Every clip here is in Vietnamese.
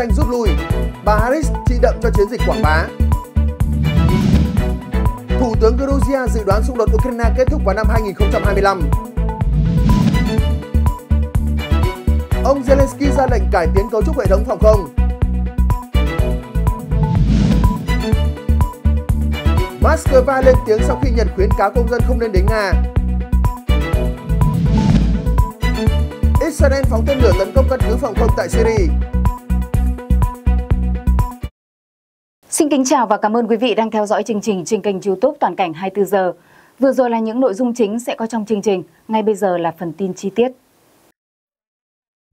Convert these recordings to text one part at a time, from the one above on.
danh rút lui. Bà Harris chỉ đậm cho chiến dịch quảng bá. Thủ tướng Georgia dự đoán xung đột Ukraine kết thúc vào năm 2025. Ông Zelensky ra lệnh cải tiến cấu trúc hệ thống phòng không. Moscow lên tiếng sau khi Nhật khuyến cáo công dân không nên đến Nga. Israel phóng tên lửa tấn công căn cứ phòng không tại Syria. Xin kính chào và cảm ơn quý vị đang theo dõi chương trình trên kênh YouTube Toàn cảnh 24 giờ. Vừa rồi là những nội dung chính sẽ có trong chương trình, ngay bây giờ là phần tin chi tiết.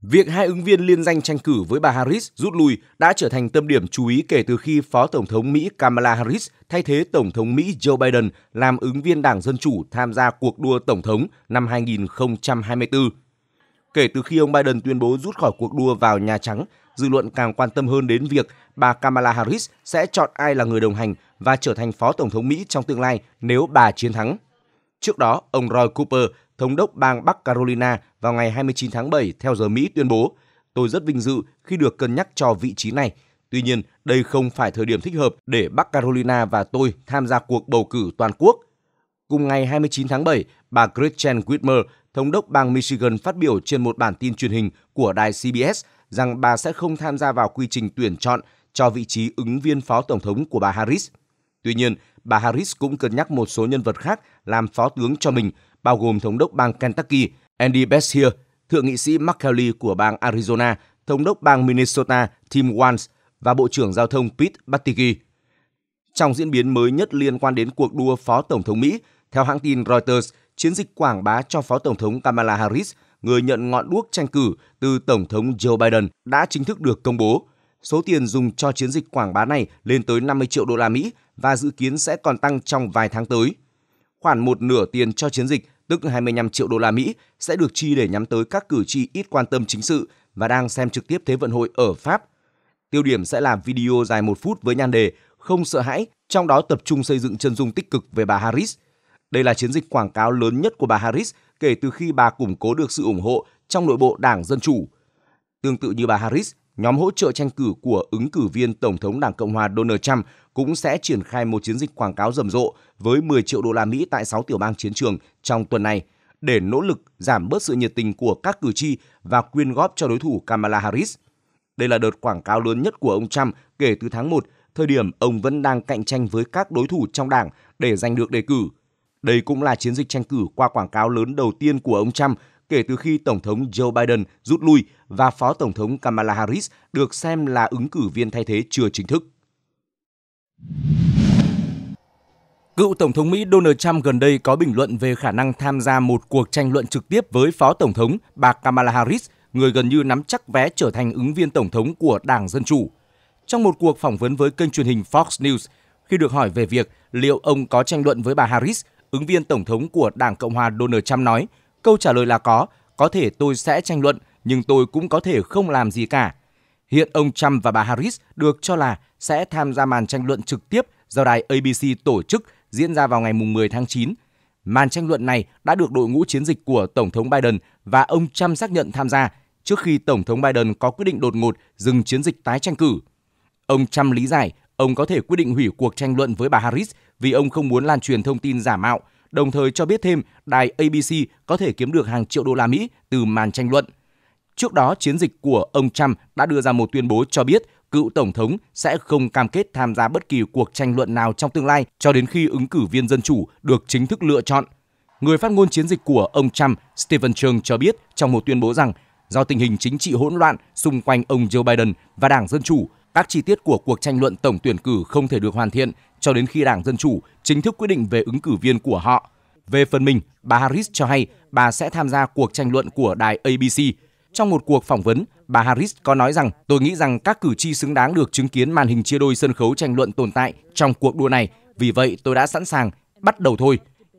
Việc hai ứng viên liên danh tranh cử với bà Harris rút lui đã trở thành tâm điểm chú ý kể từ khi Phó Tổng thống Mỹ Kamala Harris thay thế Tổng thống Mỹ Joe Biden làm ứng viên Đảng Dân Chủ tham gia cuộc đua Tổng thống năm 2024. Kể từ khi ông Biden tuyên bố rút khỏi cuộc đua vào Nhà Trắng, dư luận càng quan tâm hơn đến việc bà Kamala Harris sẽ chọn ai là người đồng hành và trở thành phó tổng thống Mỹ trong tương lai nếu bà chiến thắng. Trước đó, ông Roy Cooper, thống đốc bang Bắc Carolina vào ngày 29 tháng 7 theo giờ Mỹ tuyên bố, tôi rất vinh dự khi được cân nhắc cho vị trí này. Tuy nhiên, đây không phải thời điểm thích hợp để Bắc Carolina và tôi tham gia cuộc bầu cử toàn quốc. Cùng ngày 29 tháng 7, bà Gretchen Whitmer, thống đốc bang Michigan phát biểu trên một bản tin truyền hình của đài CBS – rằng bà sẽ không tham gia vào quy trình tuyển chọn cho vị trí ứng viên phó tổng thống của bà Harris. Tuy nhiên, bà Harris cũng cân nhắc một số nhân vật khác làm phó tướng cho mình, bao gồm thống đốc bang Kentucky Andy Beshear, thượng nghị sĩ Mark Kelly của bang Arizona, thống đốc bang Minnesota Tim Walz và Bộ trưởng Giao thông Pete Buttigieg. Trong diễn biến mới nhất liên quan đến cuộc đua phó tổng thống Mỹ, theo hãng tin Reuters, chiến dịch quảng bá cho phó tổng thống Kamala Harris – người nhận ngọn đuốc tranh cử từ Tổng thống Joe Biden đã chính thức được công bố. Số tiền dùng cho chiến dịch quảng bá này lên tới 50 triệu đô la Mỹ và dự kiến sẽ còn tăng trong vài tháng tới. Khoảng một nửa tiền cho chiến dịch, tức 25 triệu đô la Mỹ, sẽ được chi để nhắm tới các cử tri ít quan tâm chính sự và đang xem trực tiếp Thế vận hội ở Pháp. Tiêu điểm sẽ là video dài một phút với nhan đề Không sợ hãi, trong đó tập trung xây dựng chân dung tích cực về bà Harris. Đây là chiến dịch quảng cáo lớn nhất của bà Harris – kể từ khi bà củng cố được sự ủng hộ trong nội bộ Đảng Dân Chủ. Tương tự như bà Harris, nhóm hỗ trợ tranh cử của ứng cử viên Tổng thống Đảng Cộng hòa Donald Trump cũng sẽ triển khai một chiến dịch quảng cáo rầm rộ với 10 triệu đô la Mỹ tại 6 tiểu bang chiến trường trong tuần này để nỗ lực giảm bớt sự nhiệt tình của các cử tri và quyên góp cho đối thủ Kamala Harris. Đây là đợt quảng cáo lớn nhất của ông Trump kể từ tháng 1, thời điểm ông vẫn đang cạnh tranh với các đối thủ trong đảng để giành được đề cử. Đây cũng là chiến dịch tranh cử qua quảng cáo lớn đầu tiên của ông Trump kể từ khi Tổng thống Joe Biden rút lui và Phó Tổng thống Kamala Harris được xem là ứng cử viên thay thế chưa chính thức. Cựu Tổng thống Mỹ Donald Trump gần đây có bình luận về khả năng tham gia một cuộc tranh luận trực tiếp với Phó Tổng thống bà Kamala Harris, người gần như nắm chắc vé trở thành ứng viên Tổng thống của Đảng Dân Chủ. Trong một cuộc phỏng vấn với kênh truyền hình Fox News, khi được hỏi về việc liệu ông có tranh luận với bà Harris, ứng viên Tổng thống của Đảng Cộng hòa Donald Trump nói, câu trả lời là có, có thể tôi sẽ tranh luận nhưng tôi cũng có thể không làm gì cả. Hiện ông Trump và bà Harris được cho là sẽ tham gia màn tranh luận trực tiếp do đài ABC tổ chức diễn ra vào ngày 10 tháng 9. Màn tranh luận này đã được đội ngũ chiến dịch của Tổng thống Biden và ông Trump xác nhận tham gia trước khi Tổng thống Biden có quyết định đột ngột dừng chiến dịch tái tranh cử. Ông Trump lý giải ông có thể quyết định hủy cuộc tranh luận với bà Harris vì ông không muốn lan truyền thông tin giả mạo, đồng thời cho biết thêm đài ABC có thể kiếm được hàng triệu đô la Mỹ từ màn tranh luận. Trước đó, chiến dịch của ông Trump đã đưa ra một tuyên bố cho biết cựu tổng thống sẽ không cam kết tham gia bất kỳ cuộc tranh luận nào trong tương lai cho đến khi ứng cử viên dân chủ được chính thức lựa chọn. Người phát ngôn chiến dịch của ông Trump, Stephen Chung cho biết trong một tuyên bố rằng do tình hình chính trị hỗn loạn xung quanh ông Joe Biden và Đảng Dân Chủ, các chi tiết của cuộc tranh luận tổng tuyển cử không thể được hoàn thiện cho đến khi Đảng Dân Chủ chính thức quyết định về ứng cử viên của họ. Về phần mình, bà Harris cho hay bà sẽ tham gia cuộc tranh luận của đài ABC. Trong một cuộc phỏng vấn, bà Harris có nói rằng tôi nghĩ rằng các cử tri xứng đáng được chứng kiến màn hình chia đôi sân khấu tranh luận tồn tại trong cuộc đua này, vì vậy tôi đã sẵn sàng, bắt đầu thôi.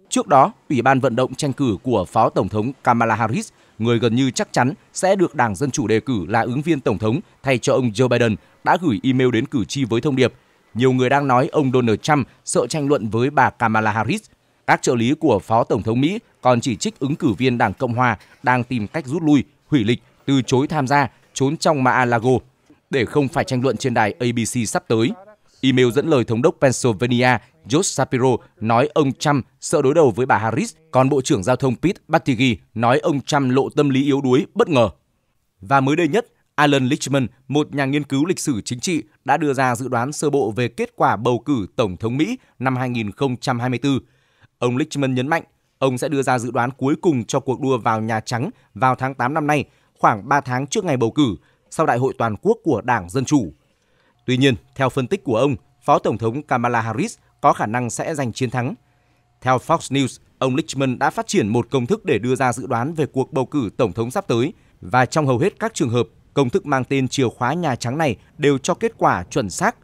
Trước đó, Ủy ban vận động tranh cử của Phó Tổng thống Kamala Harris, người gần như chắc chắn sẽ được Đảng Dân Chủ đề cử là ứng viên Tổng thống thay cho ông Joe Biden, đã gửi email đến cử tri với thông điệp – nhiều người đang nói ông Donald Trump sợ tranh luận với bà Kamala Harris. Các trợ lý của Phó Tổng thống Mỹ còn chỉ trích ứng cử viên Đảng Cộng Hòa đang tìm cách rút lui, hủy lịch, từ chối tham gia, trốn trong Mar-a-Lago để không phải tranh luận trên đài ABC sắp tới. Email dẫn lời Thống đốc Pennsylvania Josh Shapiro nói ông Trump sợ đối đầu với bà Harris, còn Bộ trưởng Giao thông Pete Buttigieg nói ông Trump lộ tâm lý yếu đuối, bất ngờ. Và mới đây nhất, Alan Lichtman, một nhà nghiên cứu lịch sử chính trị, đã đưa ra dự đoán sơ bộ về kết quả bầu cử Tổng thống Mỹ năm 2024. Ông Lichtman nhấn mạnh, ông sẽ đưa ra dự đoán cuối cùng cho cuộc đua vào Nhà Trắng vào tháng 8 năm nay, khoảng 3 tháng trước ngày bầu cử, sau đại hội toàn quốc của Đảng Dân Chủ. Tuy nhiên, theo phân tích của ông, Phó Tổng thống Kamala Harris có khả năng sẽ giành chiến thắng. Theo Fox News, ông Lichtman đã phát triển một công thức để đưa ra dự đoán về cuộc bầu cử Tổng thống sắp tới, và trong hầu hết các trường hợp, Công thức mang tên chìa khóa Nhà Trắng này đều cho kết quả chuẩn xác.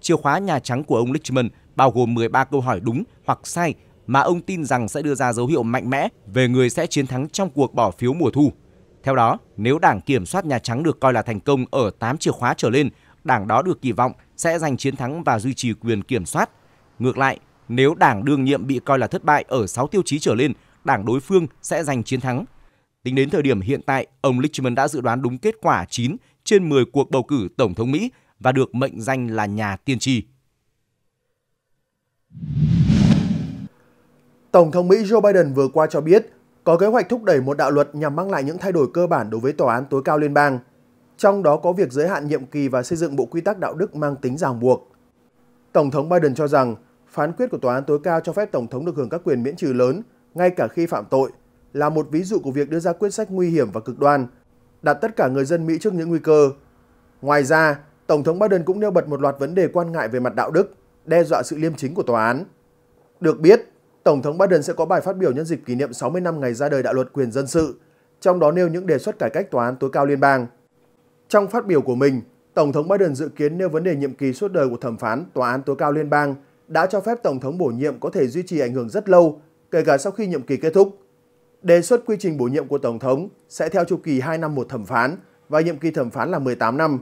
Chìa khóa Nhà Trắng của ông Richmond bao gồm 13 câu hỏi đúng hoặc sai mà ông tin rằng sẽ đưa ra dấu hiệu mạnh mẽ về người sẽ chiến thắng trong cuộc bỏ phiếu mùa thu. Theo đó, nếu đảng kiểm soát Nhà Trắng được coi là thành công ở 8 chìa khóa trở lên, đảng đó được kỳ vọng sẽ giành chiến thắng và duy trì quyền kiểm soát. Ngược lại, nếu đảng đương nhiệm bị coi là thất bại ở 6 tiêu chí trở lên, đảng đối phương sẽ giành chiến thắng Tính đến thời điểm hiện tại, ông Lichtman đã dự đoán đúng kết quả 9 trên 10 cuộc bầu cử Tổng thống Mỹ và được mệnh danh là nhà tiên tri. Tổng thống Mỹ Joe Biden vừa qua cho biết có kế hoạch thúc đẩy một đạo luật nhằm mang lại những thay đổi cơ bản đối với tòa án tối cao liên bang, trong đó có việc giới hạn nhiệm kỳ và xây dựng bộ quy tắc đạo đức mang tính ràng buộc. Tổng thống Biden cho rằng phán quyết của tòa án tối cao cho phép tổng thống được hưởng các quyền miễn trừ lớn ngay cả khi phạm tội là một ví dụ của việc đưa ra quyết sách nguy hiểm và cực đoan, đặt tất cả người dân Mỹ trước những nguy cơ. Ngoài ra, Tổng thống Biden cũng nêu bật một loạt vấn đề quan ngại về mặt đạo đức, đe dọa sự liêm chính của tòa án. Được biết, Tổng thống Biden sẽ có bài phát biểu nhân dịp kỷ niệm 60 năm ngày ra đời đạo luật quyền dân sự, trong đó nêu những đề xuất cải cách tòa án tối cao liên bang. Trong phát biểu của mình, Tổng thống Biden dự kiến nêu vấn đề nhiệm kỳ suốt đời của thẩm phán Tòa án tối cao liên bang đã cho phép Tổng thống bổ nhiệm có thể duy trì ảnh hưởng rất lâu, kể cả sau khi nhiệm kỳ kết thúc. Đề xuất quy trình bổ nhiệm của Tổng thống sẽ theo chu kỳ 2 năm một thẩm phán và nhiệm kỳ thẩm phán là 18 năm.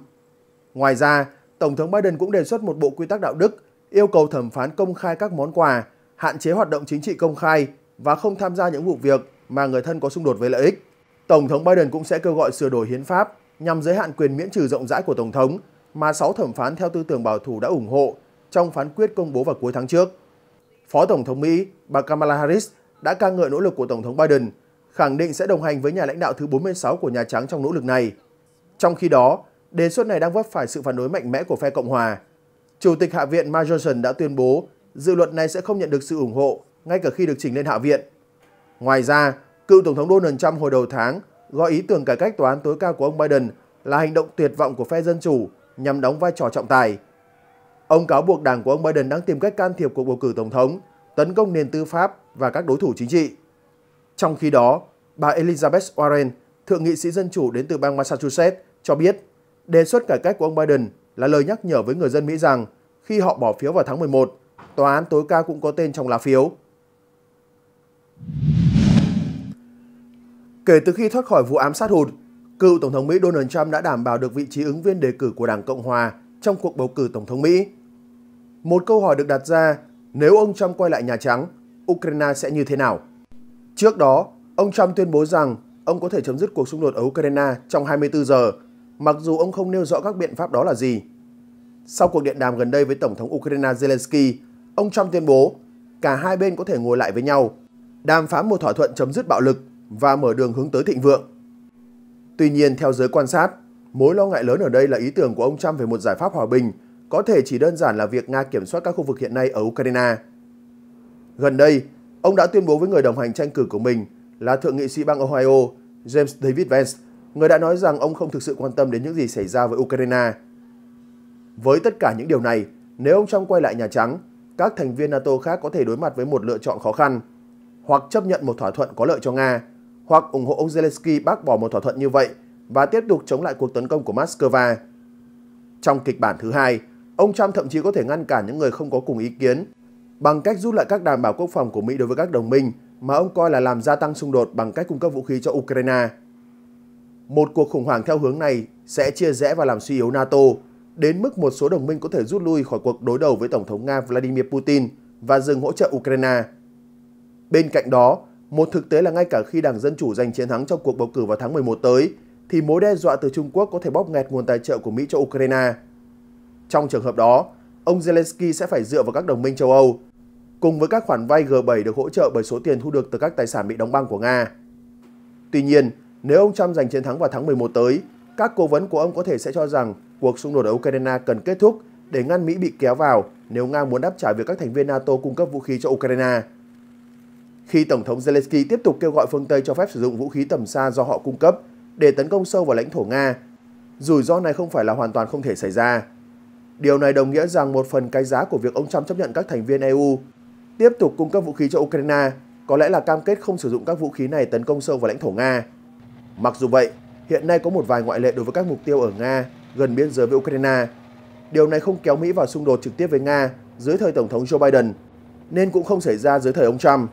Ngoài ra, Tổng thống Biden cũng đề xuất một bộ quy tắc đạo đức yêu cầu thẩm phán công khai các món quà, hạn chế hoạt động chính trị công khai và không tham gia những vụ việc mà người thân có xung đột với lợi ích. Tổng thống Biden cũng sẽ kêu gọi sửa đổi hiến pháp nhằm giới hạn quyền miễn trừ rộng rãi của Tổng thống mà 6 thẩm phán theo tư tưởng bảo thủ đã ủng hộ trong phán quyết công bố vào cuối tháng trước. Phó Tổng thống Mỹ, bà Kamala Harris đã ca ngợi nỗ lực của Tổng thống Biden, khẳng định sẽ đồng hành với nhà lãnh đạo thứ 46 của Nhà Trắng trong nỗ lực này. Trong khi đó, đề xuất này đang vấp phải sự phản đối mạnh mẽ của phe Cộng hòa. Chủ tịch Hạ viện Mike Johnson đã tuyên bố dự luật này sẽ không nhận được sự ủng hộ ngay cả khi được chỉnh lên Hạ viện. Ngoài ra, cựu Tổng thống Donald Trump hồi đầu tháng gọi ý tưởng cải cách tòa án tối cao của ông Biden là hành động tuyệt vọng của phe Dân Chủ nhằm đóng vai trò trọng tài. Ông cáo buộc đảng của ông Biden đang tìm cách can thiệp cuộc bầu cử Tổng thống tấn công nền tư pháp và các đối thủ chính trị. Trong khi đó, bà Elizabeth Warren, thượng nghị sĩ dân chủ đến từ bang Massachusetts, cho biết đề xuất cải cách của ông Biden là lời nhắc nhở với người dân Mỹ rằng khi họ bỏ phiếu vào tháng 11, tòa án tối cao cũng có tên trong lá phiếu. Kể từ khi thoát khỏi vụ ám sát hụt, cựu Tổng thống Mỹ Donald Trump đã đảm bảo được vị trí ứng viên đề cử của Đảng Cộng Hòa trong cuộc bầu cử Tổng thống Mỹ. Một câu hỏi được đặt ra nếu ông Trump quay lại Nhà Trắng, Ukraine sẽ như thế nào. Trước đó, ông Trump tuyên bố rằng ông có thể chấm dứt cuộc xung đột ở Ukraine trong 24 giờ, mặc dù ông không nêu rõ các biện pháp đó là gì. Sau cuộc điện đàm gần đây với Tổng thống Ukraine Zelensky, ông Trump tuyên bố cả hai bên có thể ngồi lại với nhau, đàm phán một thỏa thuận chấm dứt bạo lực và mở đường hướng tới thịnh vượng. Tuy nhiên, theo giới quan sát, mối lo ngại lớn ở đây là ý tưởng của ông Trump về một giải pháp hòa bình – có thể chỉ đơn giản là việc Nga kiểm soát các khu vực hiện nay ở Ukraine. Gần đây, ông đã tuyên bố với người đồng hành tranh cử của mình là Thượng nghị sĩ bang Ohio James David Vance, người đã nói rằng ông không thực sự quan tâm đến những gì xảy ra với Ukraine. Với tất cả những điều này, nếu ông Trump quay lại Nhà Trắng, các thành viên NATO khác có thể đối mặt với một lựa chọn khó khăn, hoặc chấp nhận một thỏa thuận có lợi cho Nga, hoặc ủng hộ ông Zelensky bác bỏ một thỏa thuận như vậy và tiếp tục chống lại cuộc tấn công của Moscow. Trong kịch bản thứ hai, Ông Trump thậm chí có thể ngăn cản những người không có cùng ý kiến bằng cách rút lại các đảm bảo quốc phòng của Mỹ đối với các đồng minh mà ông coi là làm gia tăng xung đột bằng cách cung cấp vũ khí cho Ukraine. Một cuộc khủng hoảng theo hướng này sẽ chia rẽ và làm suy yếu NATO, đến mức một số đồng minh có thể rút lui khỏi cuộc đối đầu với Tổng thống Nga Vladimir Putin và dừng hỗ trợ Ukraine. Bên cạnh đó, một thực tế là ngay cả khi Đảng Dân Chủ giành chiến thắng trong cuộc bầu cử vào tháng 11 tới, thì mối đe dọa từ Trung Quốc có thể bóp nghẹt nguồn tài trợ của Mỹ cho Ukraine. Trong trường hợp đó, ông Zelensky sẽ phải dựa vào các đồng minh châu Âu, cùng với các khoản vay G7 được hỗ trợ bởi số tiền thu được từ các tài sản bị đóng băng của Nga. Tuy nhiên, nếu ông Trump giành chiến thắng vào tháng 11 tới, các cố vấn của ông có thể sẽ cho rằng cuộc xung đột ở Ukraine cần kết thúc để ngăn Mỹ bị kéo vào nếu Nga muốn đáp trả việc các thành viên NATO cung cấp vũ khí cho Ukraine. Khi Tổng thống Zelensky tiếp tục kêu gọi phương Tây cho phép sử dụng vũ khí tầm xa do họ cung cấp để tấn công sâu vào lãnh thổ Nga, rủi ro này không phải là hoàn toàn không thể xảy ra. Điều này đồng nghĩa rằng một phần cái giá của việc ông Trump chấp nhận các thành viên EU tiếp tục cung cấp vũ khí cho Ukraine có lẽ là cam kết không sử dụng các vũ khí này tấn công sâu vào lãnh thổ Nga. Mặc dù vậy, hiện nay có một vài ngoại lệ đối với các mục tiêu ở Nga gần biên giới với Ukraine. Điều này không kéo Mỹ vào xung đột trực tiếp với Nga dưới thời Tổng thống Joe Biden, nên cũng không xảy ra dưới thời ông Trump.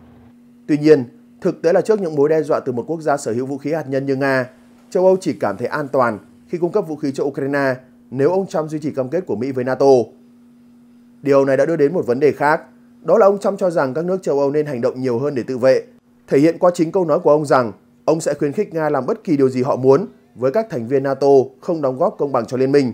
Tuy nhiên, thực tế là trước những mối đe dọa từ một quốc gia sở hữu vũ khí hạt nhân như Nga, châu Âu chỉ cảm thấy an toàn khi cung cấp vũ khí cho Ukraine nếu ông Trump duy trì cam kết của Mỹ với NATO. Điều này đã đưa đến một vấn đề khác, đó là ông Trump cho rằng các nước châu Âu nên hành động nhiều hơn để tự vệ, thể hiện qua chính câu nói của ông rằng ông sẽ khuyến khích Nga làm bất kỳ điều gì họ muốn với các thành viên NATO không đóng góp công bằng cho liên minh.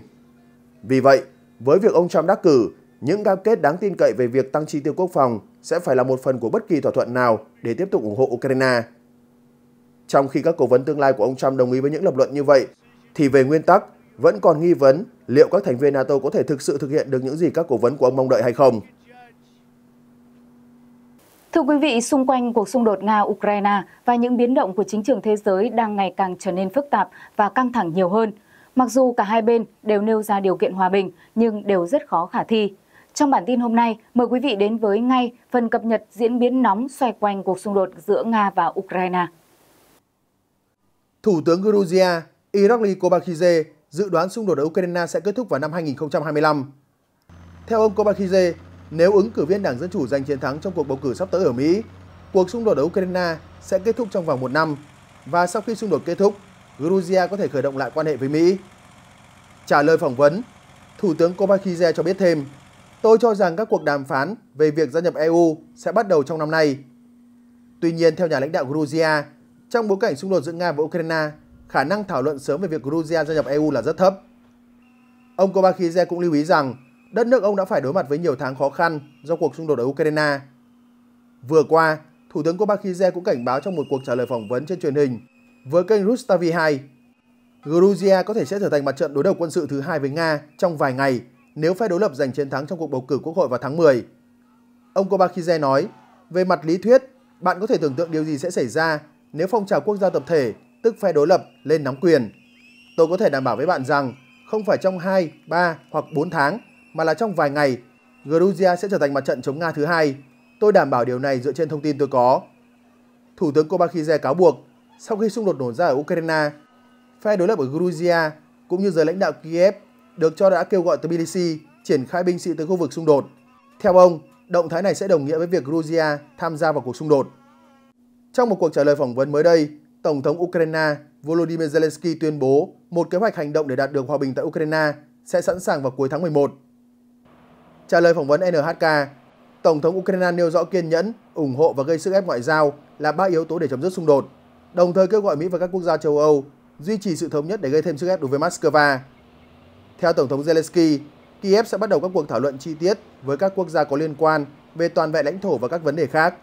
Vì vậy, với việc ông Trump đắc cử, những cam kết đáng tin cậy về việc tăng chi tiêu quốc phòng sẽ phải là một phần của bất kỳ thỏa thuận nào để tiếp tục ủng hộ Ukraine. Trong khi các cố vấn tương lai của ông Trump đồng ý với những lập luận như vậy, thì về nguyên tắc, vẫn còn nghi vấn liệu các thành viên NATO có thể thực sự thực hiện được những gì các cố vấn của ông mong đợi hay không. Thưa quý vị, xung quanh cuộc xung đột Nga-Ukraine và những biến động của chính trường thế giới đang ngày càng trở nên phức tạp và căng thẳng nhiều hơn. Mặc dù cả hai bên đều nêu ra điều kiện hòa bình nhưng đều rất khó khả thi. Trong bản tin hôm nay, mời quý vị đến với ngay phần cập nhật diễn biến nóng xoay quanh cuộc xung đột giữa Nga và Ukraine. Thủ tướng Georgia Irakli Kobakhize dự đoán xung đột ở Ukraine sẽ kết thúc vào năm 2025. Theo ông Kobakhidze, nếu ứng cử viên Đảng Dân Chủ giành chiến thắng trong cuộc bầu cử sắp tới ở Mỹ, cuộc xung đột ở Ukraine sẽ kết thúc trong vòng một năm và sau khi xung đột kết thúc, Georgia có thể khởi động lại quan hệ với Mỹ. Trả lời phỏng vấn, Thủ tướng Kobakhidze cho biết thêm, Tôi cho rằng các cuộc đàm phán về việc gia nhập EU sẽ bắt đầu trong năm nay. Tuy nhiên, theo nhà lãnh đạo Georgia, trong bối cảnh xung đột giữa Nga và Ukraine khả năng thảo luận sớm về việc Georgia gia nhập EU là rất thấp. Ông Kobakhidze cũng lưu ý rằng đất nước ông đã phải đối mặt với nhiều tháng khó khăn do cuộc xung đột ở Ukraine. Vừa qua, Thủ tướng Kobakhidze cũng cảnh báo trong một cuộc trả lời phỏng vấn trên truyền hình với kênh Rustavi 2, Georgia có thể sẽ trở thành mặt trận đối đầu quân sự thứ hai với Nga trong vài ngày nếu phe đối lập giành chiến thắng trong cuộc bầu cử quốc hội vào tháng 10. Ông Kobakhidze nói, về mặt lý thuyết, bạn có thể tưởng tượng điều gì sẽ xảy ra nếu phong trào quốc gia tập thể tức phe đối lập, lên nắm quyền. Tôi có thể đảm bảo với bạn rằng không phải trong 2, 3 hoặc 4 tháng mà là trong vài ngày, Georgia sẽ trở thành mặt trận chống Nga thứ hai. Tôi đảm bảo điều này dựa trên thông tin tôi có. Thủ tướng Kobakhidze cáo buộc, sau khi xung đột nổ ra ở Ukraine, phe đối lập ở Georgia cũng như giới lãnh đạo Kiev được cho đã kêu gọi Tbilisi triển khai binh sĩ tới khu vực xung đột. Theo ông, động thái này sẽ đồng nghĩa với việc Georgia tham gia vào cuộc xung đột. Trong một cuộc trả lời phỏng vấn mới đây, Tổng thống Ukraine Volodymyr Zelensky tuyên bố một kế hoạch hành động để đạt được hòa bình tại Ukraine sẽ sẵn sàng vào cuối tháng 11. Trả lời phỏng vấn NHK, Tổng thống Ukraine nêu rõ kiên nhẫn, ủng hộ và gây sức ép ngoại giao là ba yếu tố để chấm dứt xung đột, đồng thời kêu gọi Mỹ và các quốc gia châu Âu duy trì sự thống nhất để gây thêm sức ép đối với Moscow. Theo Tổng thống Zelensky, Kiev sẽ bắt đầu các cuộc thảo luận chi tiết với các quốc gia có liên quan về toàn vẹn lãnh thổ và các vấn đề khác.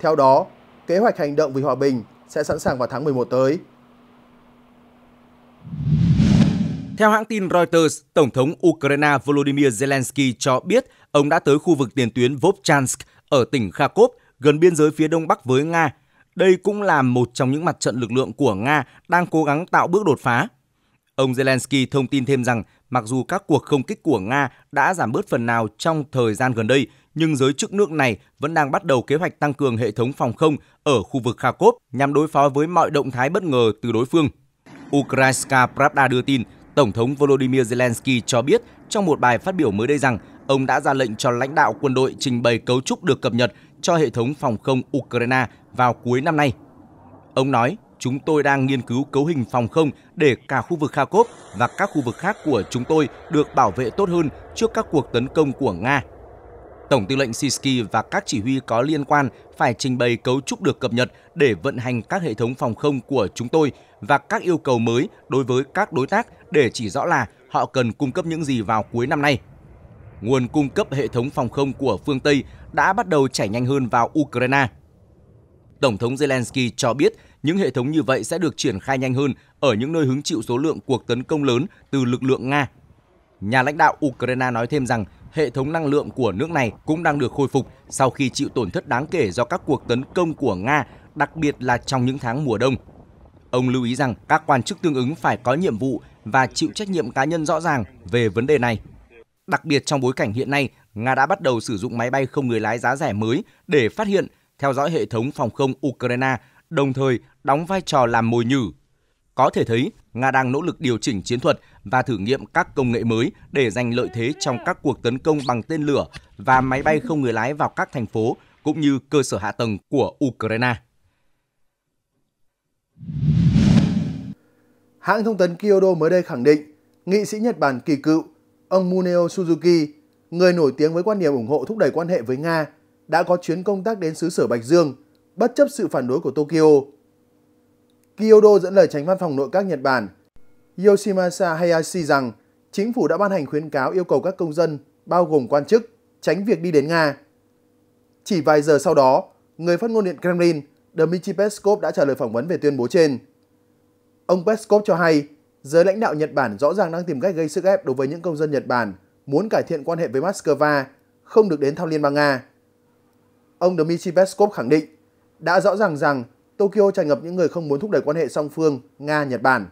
Theo đó, kế hoạch hành động vì hòa bình sẽ sẵn sàng vào tháng 11 tới. Theo hãng tin Reuters, Tổng thống Ukraine Volodymyr Zelensky cho biết ông đã tới khu vực tiền tuyến Vovchansk ở tỉnh Kharkov, gần biên giới phía đông bắc với Nga. Đây cũng là một trong những mặt trận lực lượng của Nga đang cố gắng tạo bước đột phá. Ông Zelensky thông tin thêm rằng mặc dù các cuộc không kích của Nga đã giảm bớt phần nào trong thời gian gần đây, nhưng giới chức nước này vẫn đang bắt đầu kế hoạch tăng cường hệ thống phòng không ở khu vực Kharkov nhằm đối phó với mọi động thái bất ngờ từ đối phương. Ukrainska Pravda đưa tin, Tổng thống Volodymyr Zelensky cho biết trong một bài phát biểu mới đây rằng ông đã ra lệnh cho lãnh đạo quân đội trình bày cấu trúc được cập nhật cho hệ thống phòng không Ukraine vào cuối năm nay. Ông nói, chúng tôi đang nghiên cứu cấu hình phòng không để cả khu vực Kharkov và các khu vực khác của chúng tôi được bảo vệ tốt hơn trước các cuộc tấn công của Nga Tổng tư lệnh Sisky và các chỉ huy có liên quan phải trình bày cấu trúc được cập nhật để vận hành các hệ thống phòng không của chúng tôi và các yêu cầu mới đối với các đối tác để chỉ rõ là họ cần cung cấp những gì vào cuối năm nay. Nguồn cung cấp hệ thống phòng không của phương Tây đã bắt đầu chảy nhanh hơn vào Ukraine. Tổng thống Zelensky cho biết những hệ thống như vậy sẽ được triển khai nhanh hơn ở những nơi hứng chịu số lượng cuộc tấn công lớn từ lực lượng Nga. Nhà lãnh đạo Ukraine nói thêm rằng hệ thống năng lượng của nước này cũng đang được khôi phục sau khi chịu tổn thất đáng kể do các cuộc tấn công của Nga, đặc biệt là trong những tháng mùa đông. Ông lưu ý rằng các quan chức tương ứng phải có nhiệm vụ và chịu trách nhiệm cá nhân rõ ràng về vấn đề này. Đặc biệt trong bối cảnh hiện nay, Nga đã bắt đầu sử dụng máy bay không người lái giá rẻ mới để phát hiện, theo dõi hệ thống phòng không Ukraine, đồng thời đóng vai trò làm mồi nhử có thể thấy, Nga đang nỗ lực điều chỉnh chiến thuật và thử nghiệm các công nghệ mới để giành lợi thế trong các cuộc tấn công bằng tên lửa và máy bay không người lái vào các thành phố cũng như cơ sở hạ tầng của Ukraine. Hãng thông tấn Kyodo mới đây khẳng định, nghị sĩ Nhật Bản kỳ cựu, ông Muneo Suzuki, người nổi tiếng với quan điểm ủng hộ thúc đẩy quan hệ với Nga, đã có chuyến công tác đến xứ sở Bạch Dương, bất chấp sự phản đối của Tokyo Kyodo dẫn lời tránh văn phòng nội các Nhật Bản Yoshimasa Hayashi rằng chính phủ đã ban hành khuyến cáo yêu cầu các công dân, bao gồm quan chức, tránh việc đi đến Nga. Chỉ vài giờ sau đó, người phát ngôn điện Kremlin Dmitry Peskov đã trả lời phỏng vấn về tuyên bố trên. Ông Peskov cho hay, giới lãnh đạo Nhật Bản rõ ràng đang tìm cách gây sức ép đối với những công dân Nhật Bản muốn cải thiện quan hệ với Moscow, không được đến thăm Liên bang Nga. Ông Dmitry Peskov khẳng định, đã rõ ràng rằng Tokyo tràn ngập những người không muốn thúc đẩy quan hệ song phương Nga-Nhật Bản.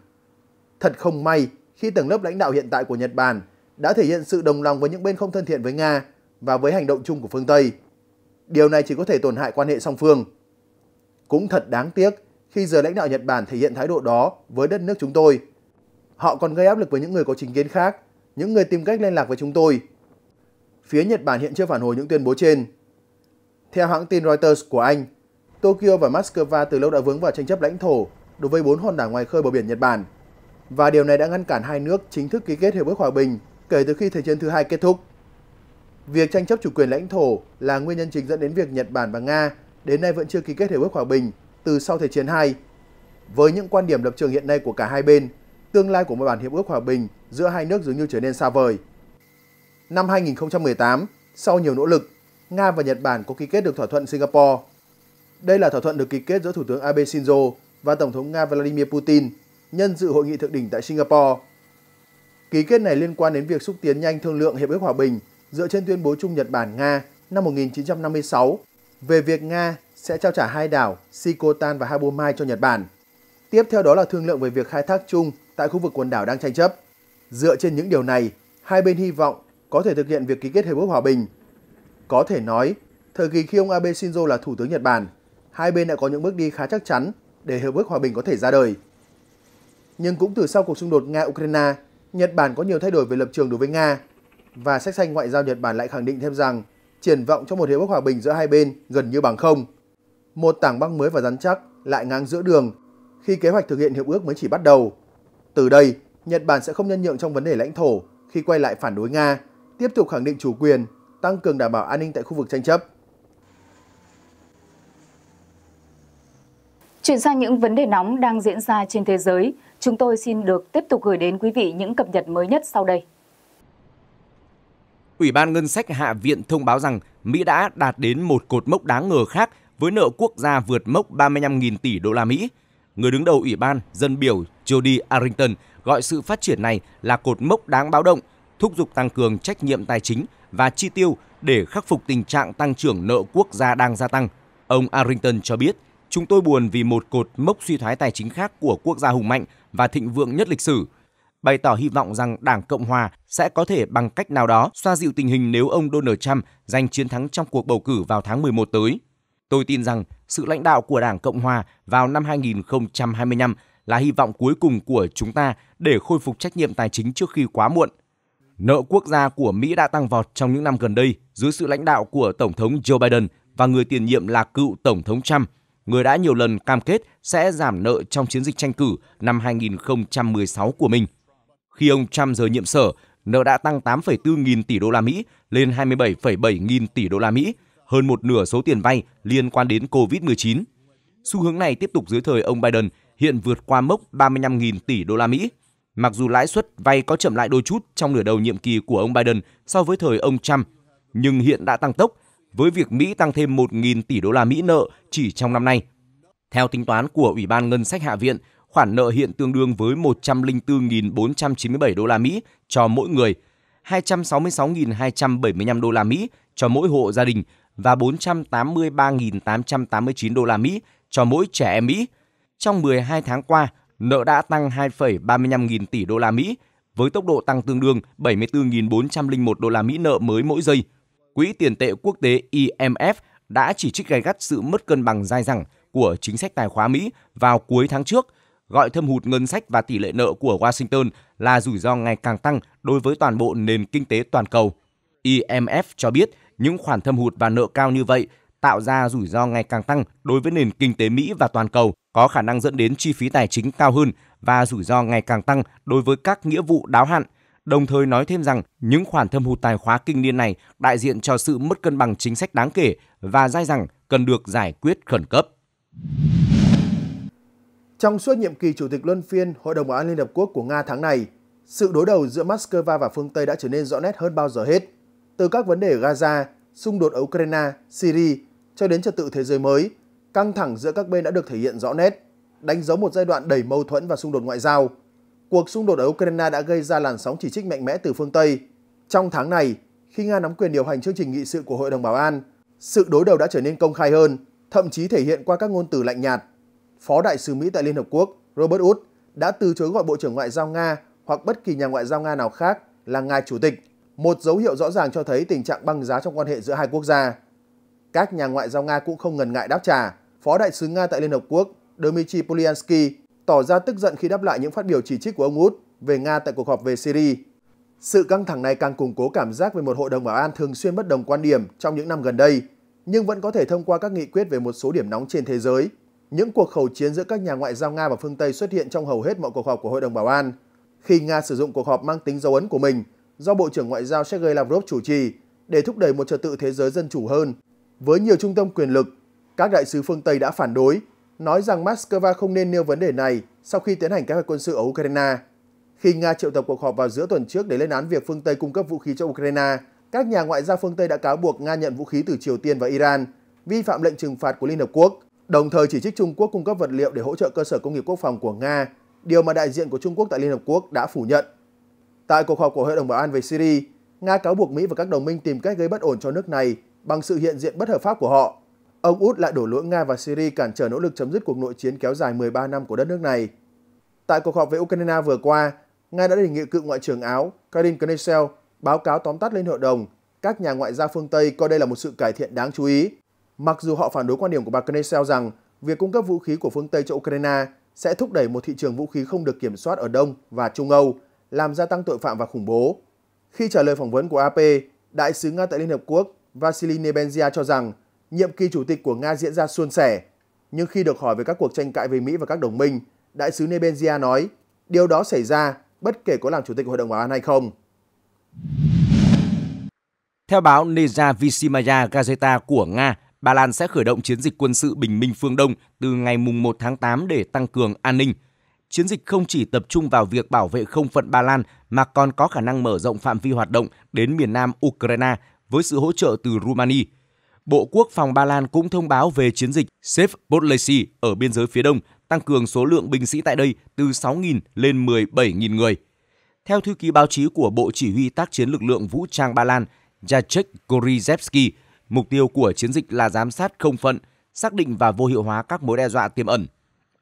Thật không may khi tầng lớp lãnh đạo hiện tại của Nhật Bản đã thể hiện sự đồng lòng với những bên không thân thiện với Nga và với hành động chung của phương Tây. Điều này chỉ có thể tổn hại quan hệ song phương. Cũng thật đáng tiếc khi giờ lãnh đạo Nhật Bản thể hiện thái độ đó với đất nước chúng tôi. Họ còn gây áp lực với những người có chính kiến khác, những người tìm cách liên lạc với chúng tôi. Phía Nhật Bản hiện chưa phản hồi những tuyên bố trên. Theo hãng tin Reuters của Anh, Tokyo và Moscow từ lâu đã vướng vào tranh chấp lãnh thổ đối với bốn hòn đảo ngoài khơi bờ biển Nhật Bản. Và điều này đã ngăn cản hai nước chính thức ký kết hiệp ước hòa bình kể từ khi Thế chiến thứ hai kết thúc. Việc tranh chấp chủ quyền lãnh thổ là nguyên nhân chính dẫn đến việc Nhật Bản và Nga đến nay vẫn chưa ký kết hiệp ước hòa bình từ sau Thế chiến 2. Với những quan điểm lập trường hiện nay của cả hai bên, tương lai của một bản hiệp ước hòa bình giữa hai nước dường như trở nên xa vời. Năm 2018, sau nhiều nỗ lực, Nga và Nhật Bản có ký kết được thỏa thuận Singapore đây là thỏa thuận được ký kết giữa Thủ tướng Abe Shinzo và Tổng thống Nga Vladimir Putin nhân dự hội nghị thượng đỉnh tại Singapore. Ký kết này liên quan đến việc xúc tiến nhanh thương lượng Hiệp ước Hòa bình dựa trên tuyên bố chung Nhật Bản-Nga năm 1956 về việc Nga sẽ trao trả hai đảo Shikotan và Habomai cho Nhật Bản. Tiếp theo đó là thương lượng về việc khai thác chung tại khu vực quần đảo đang tranh chấp. Dựa trên những điều này, hai bên hy vọng có thể thực hiện việc ký kết Hiệp ước Hòa bình. Có thể nói, thời kỳ khi ông Abe Shinzo là Thủ tướng Nhật Bản, hai bên đã có những bước đi khá chắc chắn để hiệp ước hòa bình có thể ra đời. Nhưng cũng từ sau cuộc xung đột Nga-Ukraine, Nhật Bản có nhiều thay đổi về lập trường đối với Nga và sách xanh ngoại giao Nhật Bản lại khẳng định thêm rằng triển vọng cho một hiệp ước hòa bình giữa hai bên gần như bằng không. Một tảng băng mới và rắn chắc lại ngang giữa đường khi kế hoạch thực hiện hiệp ước mới chỉ bắt đầu. Từ đây, Nhật Bản sẽ không nhân nhượng trong vấn đề lãnh thổ khi quay lại phản đối Nga, tiếp tục khẳng định chủ quyền, tăng cường đảm bảo an ninh tại khu vực tranh chấp. Chuyển sang những vấn đề nóng đang diễn ra trên thế giới, chúng tôi xin được tiếp tục gửi đến quý vị những cập nhật mới nhất sau đây. Ủy ban Ngân sách Hạ viện thông báo rằng Mỹ đã đạt đến một cột mốc đáng ngờ khác với nợ quốc gia vượt mốc 35.000 tỷ đô la Mỹ. Người đứng đầu Ủy ban, dân biểu Jody Arrington gọi sự phát triển này là cột mốc đáng báo động, thúc giục tăng cường trách nhiệm tài chính và chi tiêu để khắc phục tình trạng tăng trưởng nợ quốc gia đang gia tăng. Ông Arrington cho biết Chúng tôi buồn vì một cột mốc suy thoái tài chính khác của quốc gia hùng mạnh và thịnh vượng nhất lịch sử. Bày tỏ hy vọng rằng Đảng Cộng Hòa sẽ có thể bằng cách nào đó xoa dịu tình hình nếu ông Donald Trump giành chiến thắng trong cuộc bầu cử vào tháng 11 tới. Tôi tin rằng sự lãnh đạo của Đảng Cộng Hòa vào năm 2025 là hy vọng cuối cùng của chúng ta để khôi phục trách nhiệm tài chính trước khi quá muộn. Nợ quốc gia của Mỹ đã tăng vọt trong những năm gần đây dưới sự lãnh đạo của Tổng thống Joe Biden và người tiền nhiệm là cựu Tổng thống Trump – người đã nhiều lần cam kết sẽ giảm nợ trong chiến dịch tranh cử năm 2016 của mình. Khi ông Trump rời nhiệm sở, nợ đã tăng 8,4 nghìn tỷ đô la Mỹ lên 27,7 nghìn tỷ đô la Mỹ, hơn một nửa số tiền vay liên quan đến COVID-19. Xu hướng này tiếp tục dưới thời ông Biden, hiện vượt qua mốc 35.000 tỷ đô la Mỹ. Mặc dù lãi suất vay có chậm lại đôi chút trong nửa đầu nhiệm kỳ của ông Biden so với thời ông Trump, nhưng hiện đã tăng tốc với việc Mỹ tăng thêm 1.000 tỷ đô la Mỹ nợ chỉ trong năm nay. Theo tính toán của Ủy ban Ngân sách Hạ viện, khoản nợ hiện tương đương với 104.497 đô la Mỹ cho mỗi người, 266.275 đô la Mỹ cho mỗi hộ gia đình và 483.889 đô la Mỹ cho mỗi trẻ em Mỹ. Trong 12 tháng qua, nợ đã tăng 2,35 nghìn tỷ đô la Mỹ với tốc độ tăng tương đương 74.401 đô la Mỹ nợ mới mỗi giây – Quỹ tiền tệ quốc tế IMF đã chỉ trích gay gắt sự mất cân bằng dai dẳng của chính sách tài khoá Mỹ vào cuối tháng trước, gọi thâm hụt ngân sách và tỷ lệ nợ của Washington là rủi ro ngày càng tăng đối với toàn bộ nền kinh tế toàn cầu. IMF cho biết những khoản thâm hụt và nợ cao như vậy tạo ra rủi ro ngày càng tăng đối với nền kinh tế Mỹ và toàn cầu, có khả năng dẫn đến chi phí tài chính cao hơn và rủi ro ngày càng tăng đối với các nghĩa vụ đáo hạn đồng thời nói thêm rằng những khoản thâm hụt tài khóa kinh niên này đại diện cho sự mất cân bằng chính sách đáng kể và dai rằng cần được giải quyết khẩn cấp. Trong suốt nhiệm kỳ Chủ tịch Luân phiên Hội đồng Bảo an Liên Hợp Quốc của Nga tháng này, sự đối đầu giữa Moscow và phương Tây đã trở nên rõ nét hơn bao giờ hết. Từ các vấn đề Gaza, xung đột ở Ukraine, Syria cho đến trật tự thế giới mới, căng thẳng giữa các bên đã được thể hiện rõ nét, đánh dấu một giai đoạn đầy mâu thuẫn và xung đột ngoại giao – cuộc xung đột ở Ukraine đã gây ra làn sóng chỉ trích mạnh mẽ từ phương Tây. Trong tháng này, khi Nga nắm quyền điều hành chương trình nghị sự của Hội đồng Bảo an, sự đối đầu đã trở nên công khai hơn, thậm chí thể hiện qua các ngôn từ lạnh nhạt. Phó đại sứ Mỹ tại Liên Hợp Quốc Robert Wood đã từ chối gọi Bộ trưởng Ngoại giao Nga hoặc bất kỳ nhà ngoại giao Nga nào khác là ngài chủ tịch, một dấu hiệu rõ ràng cho thấy tình trạng băng giá trong quan hệ giữa hai quốc gia. Các nhà ngoại giao Nga cũng không ngần ngại đáp trả. Phó đại sứ Nga tại Liên Hợp Quốc Dmitry Polyansky tỏ ra tức giận khi đáp lại những phát biểu chỉ trích của ông Wood về Nga tại cuộc họp về Syria. Sự căng thẳng này càng củng cố cảm giác về một Hội đồng Bảo an thường xuyên bất đồng quan điểm trong những năm gần đây, nhưng vẫn có thể thông qua các nghị quyết về một số điểm nóng trên thế giới. Những cuộc khẩu chiến giữa các nhà ngoại giao Nga và phương Tây xuất hiện trong hầu hết mọi cuộc họp của Hội đồng Bảo an, khi Nga sử dụng cuộc họp mang tính dấu ấn của mình do Bộ trưởng Ngoại giao Sergei Lavrov chủ trì để thúc đẩy một trật tự thế giới dân chủ hơn. Với nhiều trung tâm quyền lực, các đại sứ phương Tây đã phản đối nói rằng Moscow không nên nêu vấn đề này sau khi tiến hành kế hoạch quân sự ở Ukraine. Khi Nga triệu tập cuộc họp vào giữa tuần trước để lên án việc phương Tây cung cấp vũ khí cho Ukraine, các nhà ngoại giao phương Tây đã cáo buộc Nga nhận vũ khí từ Triều Tiên và Iran, vi phạm lệnh trừng phạt của Liên Hợp Quốc, đồng thời chỉ trích Trung Quốc cung cấp vật liệu để hỗ trợ cơ sở công nghiệp quốc phòng của Nga, điều mà đại diện của Trung Quốc tại Liên Hợp Quốc đã phủ nhận. Tại cuộc họp của Hội đồng Bảo an về Syria, Nga cáo buộc Mỹ và các đồng minh tìm cách gây bất ổn cho nước này bằng sự hiện diện bất hợp pháp của họ Ông Út lại đổ lỗi Nga và Syria cản trở nỗ lực chấm dứt cuộc nội chiến kéo dài 13 năm của đất nước này. Tại cuộc họp với Ukraine vừa qua, Nga đã đề nghị cựu Ngoại trưởng Áo Karin Knesel báo cáo tóm tắt lên hội đồng. Các nhà ngoại giao phương Tây coi đây là một sự cải thiện đáng chú ý. Mặc dù họ phản đối quan điểm của bà Knesel rằng việc cung cấp vũ khí của phương Tây cho Ukraine sẽ thúc đẩy một thị trường vũ khí không được kiểm soát ở Đông và Trung Âu, làm gia tăng tội phạm và khủng bố. Khi trả lời phỏng vấn của AP, Đại sứ Nga tại Liên Hợp Quốc Vasily Nebenzia cho rằng nhiệm kỳ chủ tịch của Nga diễn ra suôn sẻ, nhưng khi được hỏi về các cuộc tranh cãi về Mỹ và các đồng minh, đại sứ Nebenzia nói điều đó xảy ra bất kể có làm chủ tịch Hội đồng Bảo an hay không. Theo báo Neja Visimaya Gazeta của Nga, Ba Lan sẽ khởi động chiến dịch quân sự bình minh phương Đông từ ngày 1 tháng 8 để tăng cường an ninh. Chiến dịch không chỉ tập trung vào việc bảo vệ không phận Ba Lan mà còn có khả năng mở rộng phạm vi hoạt động đến miền nam Ukraine với sự hỗ trợ từ Rumani, Bộ Quốc phòng Ba Lan cũng thông báo về chiến dịch Safe Podlesi ở biên giới phía đông, tăng cường số lượng binh sĩ tại đây từ 6.000 lên 17.000 người. Theo thư ký báo chí của Bộ Chỉ huy tác chiến lực lượng vũ trang Ba Lan, Jacek Gorizevsky, mục tiêu của chiến dịch là giám sát không phận, xác định và vô hiệu hóa các mối đe dọa tiềm ẩn.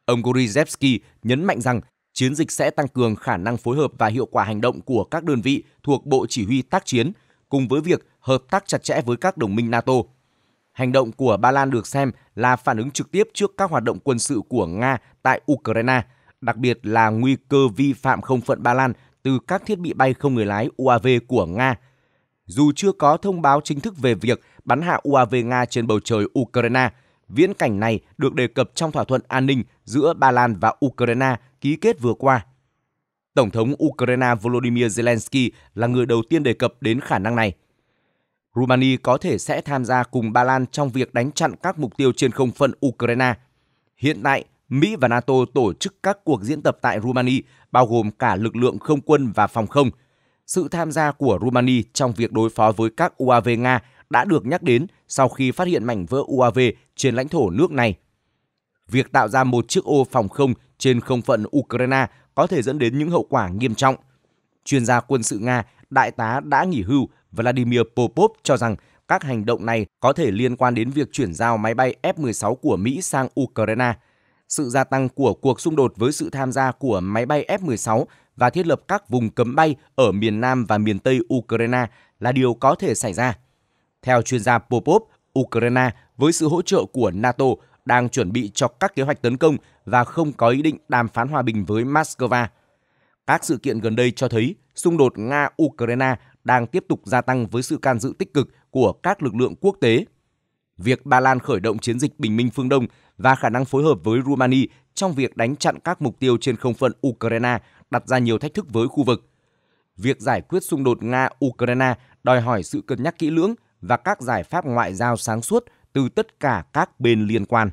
Ông Gorizevsky nhấn mạnh rằng chiến dịch sẽ tăng cường khả năng phối hợp và hiệu quả hành động của các đơn vị thuộc Bộ Chỉ huy tác chiến, cùng với việc hợp tác chặt chẽ với các đồng minh NATO. Hành động của Ba Lan được xem là phản ứng trực tiếp trước các hoạt động quân sự của Nga tại Ukraine, đặc biệt là nguy cơ vi phạm không phận Ba Lan từ các thiết bị bay không người lái UAV của Nga. Dù chưa có thông báo chính thức về việc bắn hạ UAV Nga trên bầu trời Ukraine, viễn cảnh này được đề cập trong thỏa thuận an ninh giữa Ba Lan và Ukraine ký kết vừa qua. Tổng thống Ukraine Volodymyr Zelensky là người đầu tiên đề cập đến khả năng này. Rumani có thể sẽ tham gia cùng Ba Lan trong việc đánh chặn các mục tiêu trên không phận Ukraine. Hiện tại, Mỹ và NATO tổ chức các cuộc diễn tập tại Rumani, bao gồm cả lực lượng không quân và phòng không. Sự tham gia của Rumani trong việc đối phó với các UAV Nga đã được nhắc đến sau khi phát hiện mảnh vỡ UAV trên lãnh thổ nước này. Việc tạo ra một chiếc ô phòng không trên không phận Ukraine có thể dẫn đến những hậu quả nghiêm trọng. Chuyên gia quân sự Nga, đại tá đã nghỉ hưu Vladimir Popov cho rằng các hành động này có thể liên quan đến việc chuyển giao máy bay F-16 của Mỹ sang Ukraine. Sự gia tăng của cuộc xung đột với sự tham gia của máy bay F-16 và thiết lập các vùng cấm bay ở miền Nam và miền Tây Ukraine là điều có thể xảy ra. Theo chuyên gia Popov, Ukraine với sự hỗ trợ của NATO đang chuẩn bị cho các kế hoạch tấn công và không có ý định đàm phán hòa bình với Moscow. Các sự kiện gần đây cho thấy xung đột Nga-Ukraine đang tiếp tục gia tăng với sự can dự tích cực của các lực lượng quốc tế. Việc Ba Lan khởi động chiến dịch bình minh phương Đông và khả năng phối hợp với Romania trong việc đánh chặn các mục tiêu trên không phận Ukraine đặt ra nhiều thách thức với khu vực. Việc giải quyết xung đột Nga-Ukraine đòi hỏi sự cân nhắc kỹ lưỡng và các giải pháp ngoại giao sáng suốt từ tất cả các bên liên quan.